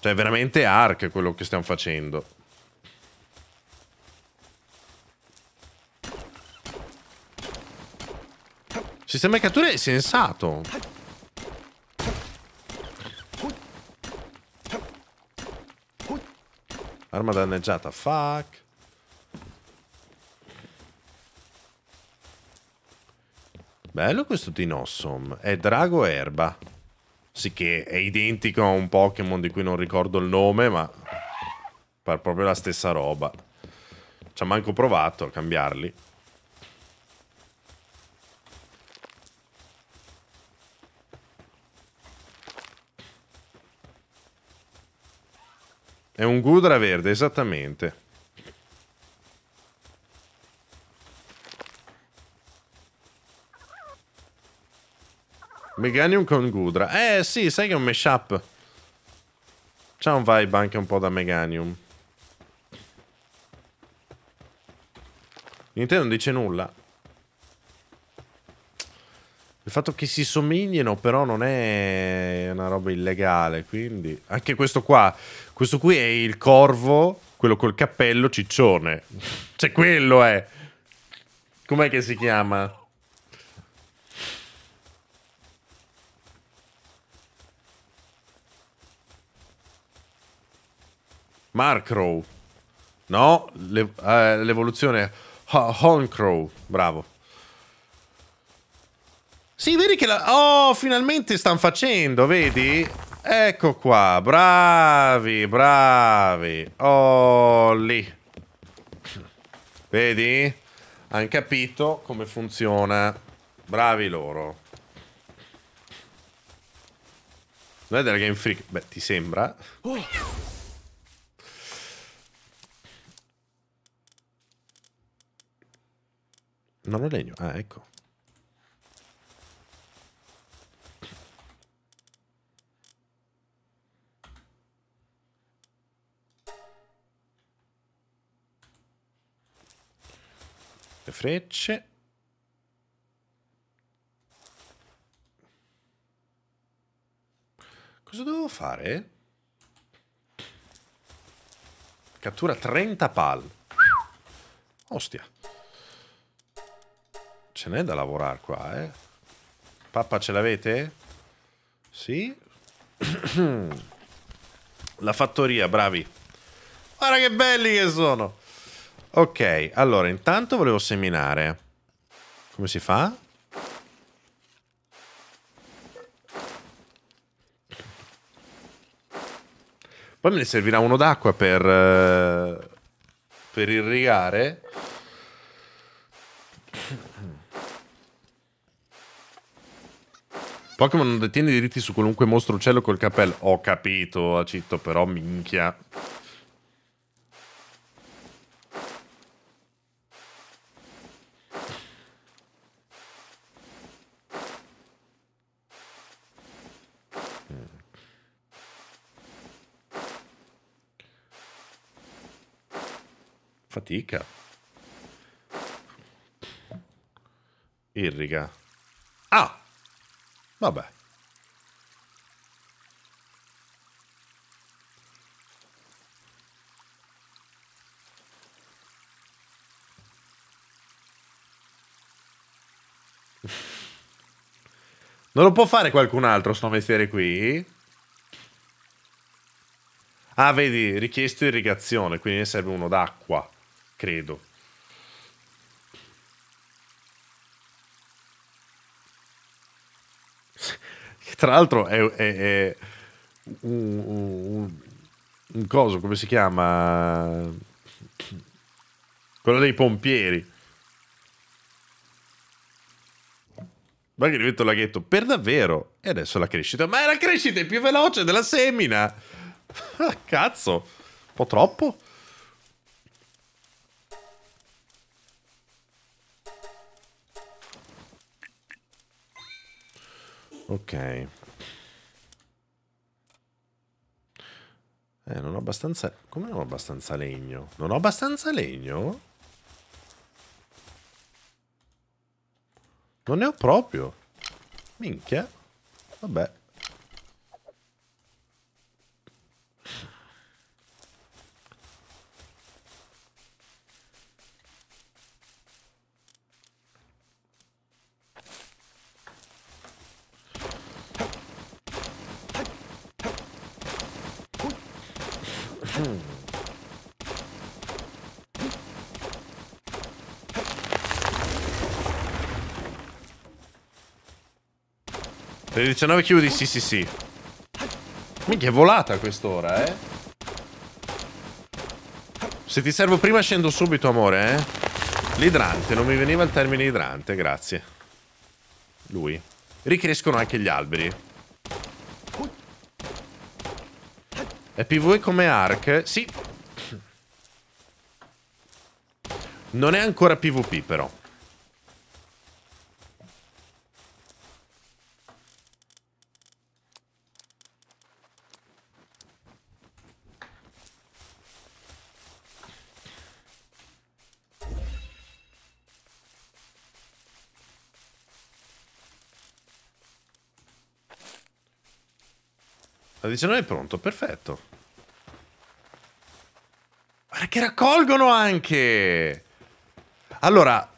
Cioè è veramente arc quello che stiamo facendo. Sistema di cattura è sensato. Arma danneggiata, fuck. Bello questo Dinossum. È drago erba. Sì che è identico a un Pokémon di cui non ricordo il nome, ma... Fa proprio la stessa roba. Ci ha manco provato a cambiarli. È un Gudra verde, esattamente. Meganium con Gudra. Eh sì, sai che è un mashup. C'ha un vibe anche un po' da Meganium. Nintendo non dice nulla. Il fatto che si somiglino però non è una roba illegale, quindi... Anche questo qua, questo qui è il corvo, quello col cappello ciccione. Cioè quello è... Com'è che si chiama? Markrow. No, eh, l'evoluzione... Honkrow, bravo. Sì, vedi che la... Oh, finalmente stanno facendo, vedi? Ecco qua, bravi, bravi. Oh, lì. Vedi? Hanno capito come funziona. Bravi loro. Non è della Game Freak... Beh, ti sembra? Oh. Non ho legno, ah ecco. le frecce. Cosa devo fare? Cattura 30 pal. Ostia. Ce n'è da lavorare qua, eh. Pappa ce l'avete? Sì? La fattoria, bravi. Guarda che belli che sono. Ok, allora intanto volevo seminare. Come si fa? Poi me ne servirà uno d'acqua per, eh, per irrigare. Pokémon non detiene diritti su qualunque mostro uccello col cappello. Ho capito, Acito, però minchia. fatica. Irriga. Ah! Vabbè. Non lo può fare qualcun altro sto mestiere qui? Ah, vedi, richiesto irrigazione, quindi ne serve uno d'acqua credo. Tra l'altro è, è, è un, un, un, coso, come si chiama? Quello dei pompieri. Ma che diventa laghetto per davvero. E adesso la crescita. Ma è la crescita più veloce della semina. Cazzo. Un po' troppo. Ok. Eh, non ho abbastanza... Come non ho abbastanza legno? Non ho abbastanza legno? Non ne ho proprio. Minchia. Vabbè. Per 19 chiudi, sì, sì, sì. Minchia, è volata quest'ora, eh. Se ti servo prima scendo subito, amore, eh. L'idrante, non mi veniva il termine idrante, grazie. Lui. Ricrescono anche gli alberi. È PV come arc? Sì. Non è ancora PvP, però. 19 è pronto, perfetto. Guarda che raccolgono anche! Allora,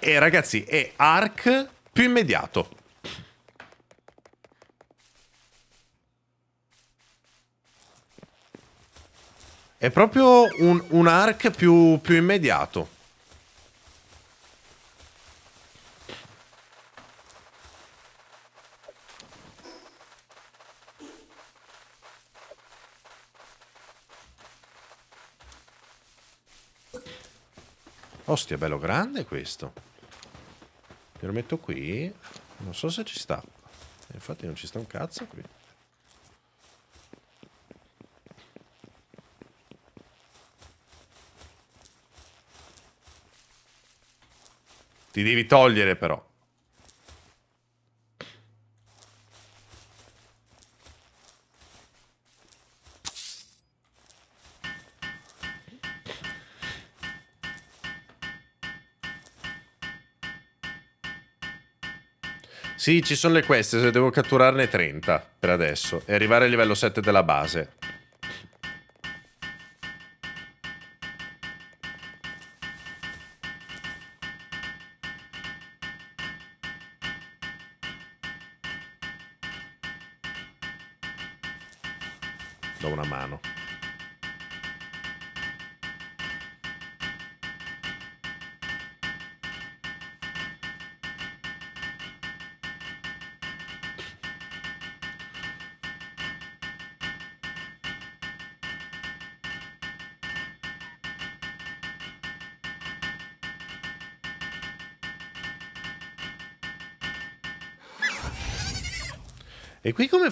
eh, ragazzi, è arc più immediato. È proprio un, un arc più, più immediato. Ostia, bello grande questo. Glielo metto qui. Non so se ci sta. Infatti non ci sta un cazzo qui. Ti devi togliere però. Sì, ci sono le queste, devo catturarne 30 per adesso e arrivare al livello 7 della base.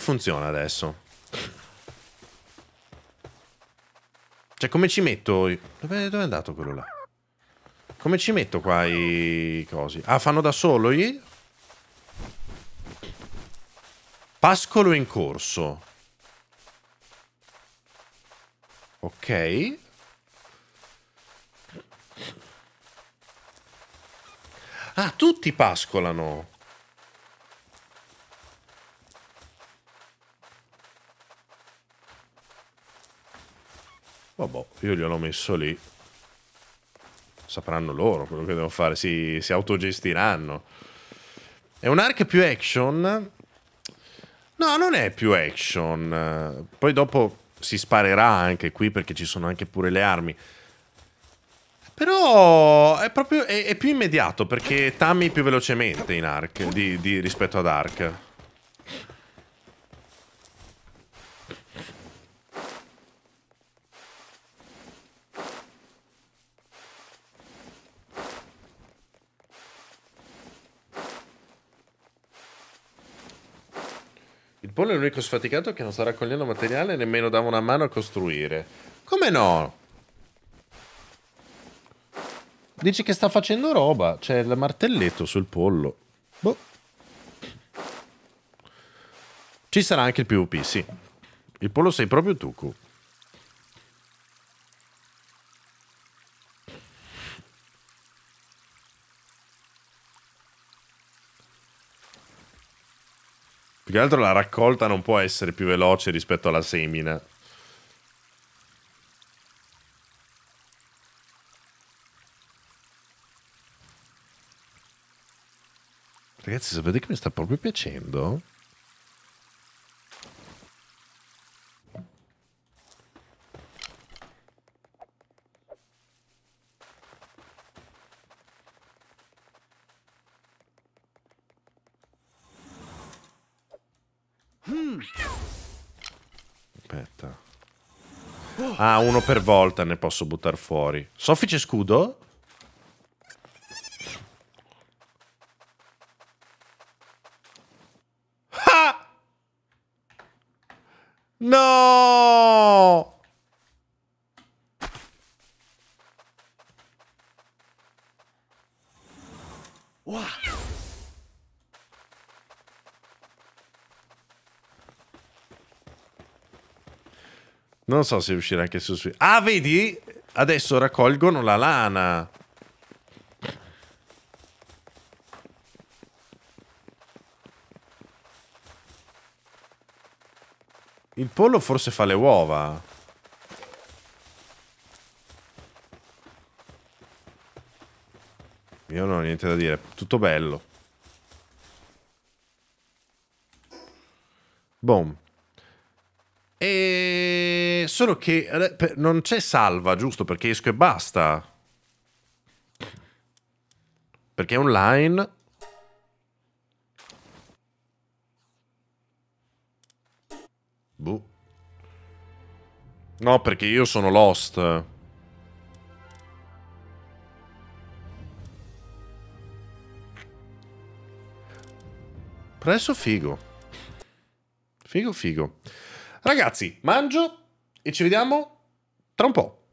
funziona adesso? Cioè, come ci metto... Dove, dove, è andato quello là? Come ci metto qua i cosi? Ah, fanno da solo gli... Pascolo in corso. Ok. Ah, tutti pascolano. Io gliel'ho messo lì. Sapranno loro quello che devo fare. Si, si autogestiranno. È un arc più action. No, non è più action. Poi dopo si sparerà anche qui perché ci sono anche pure le armi. Però è proprio è, è più immediato perché tammi più velocemente in arc di, di, rispetto ad arc. Apollo è l'unico sfaticato che non sta raccogliendo materiale e nemmeno dava una mano a costruire. Come no? Dici che sta facendo roba. C'è il martelletto sul pollo. Boh. Ci sarà anche il PvP, sì. Il pollo sei proprio tu, Q. che altro la raccolta non può essere più veloce rispetto alla semina. Ragazzi, sapete che mi sta proprio piacendo? Ah, uno per volta ne posso buttare fuori. Soffice scudo? Non so se uscirà anche su Switch. Ah, vedi? Adesso raccolgono la lana. Il pollo forse fa le uova. Io non ho niente da dire. Tutto bello. Boom solo che eh, non c'è salva, giusto? Perché esco e basta. Perché è online. Boh. No, perché io sono lost. Presso figo. Figo figo. Ragazzi, mangio e ci vediamo tra un po'.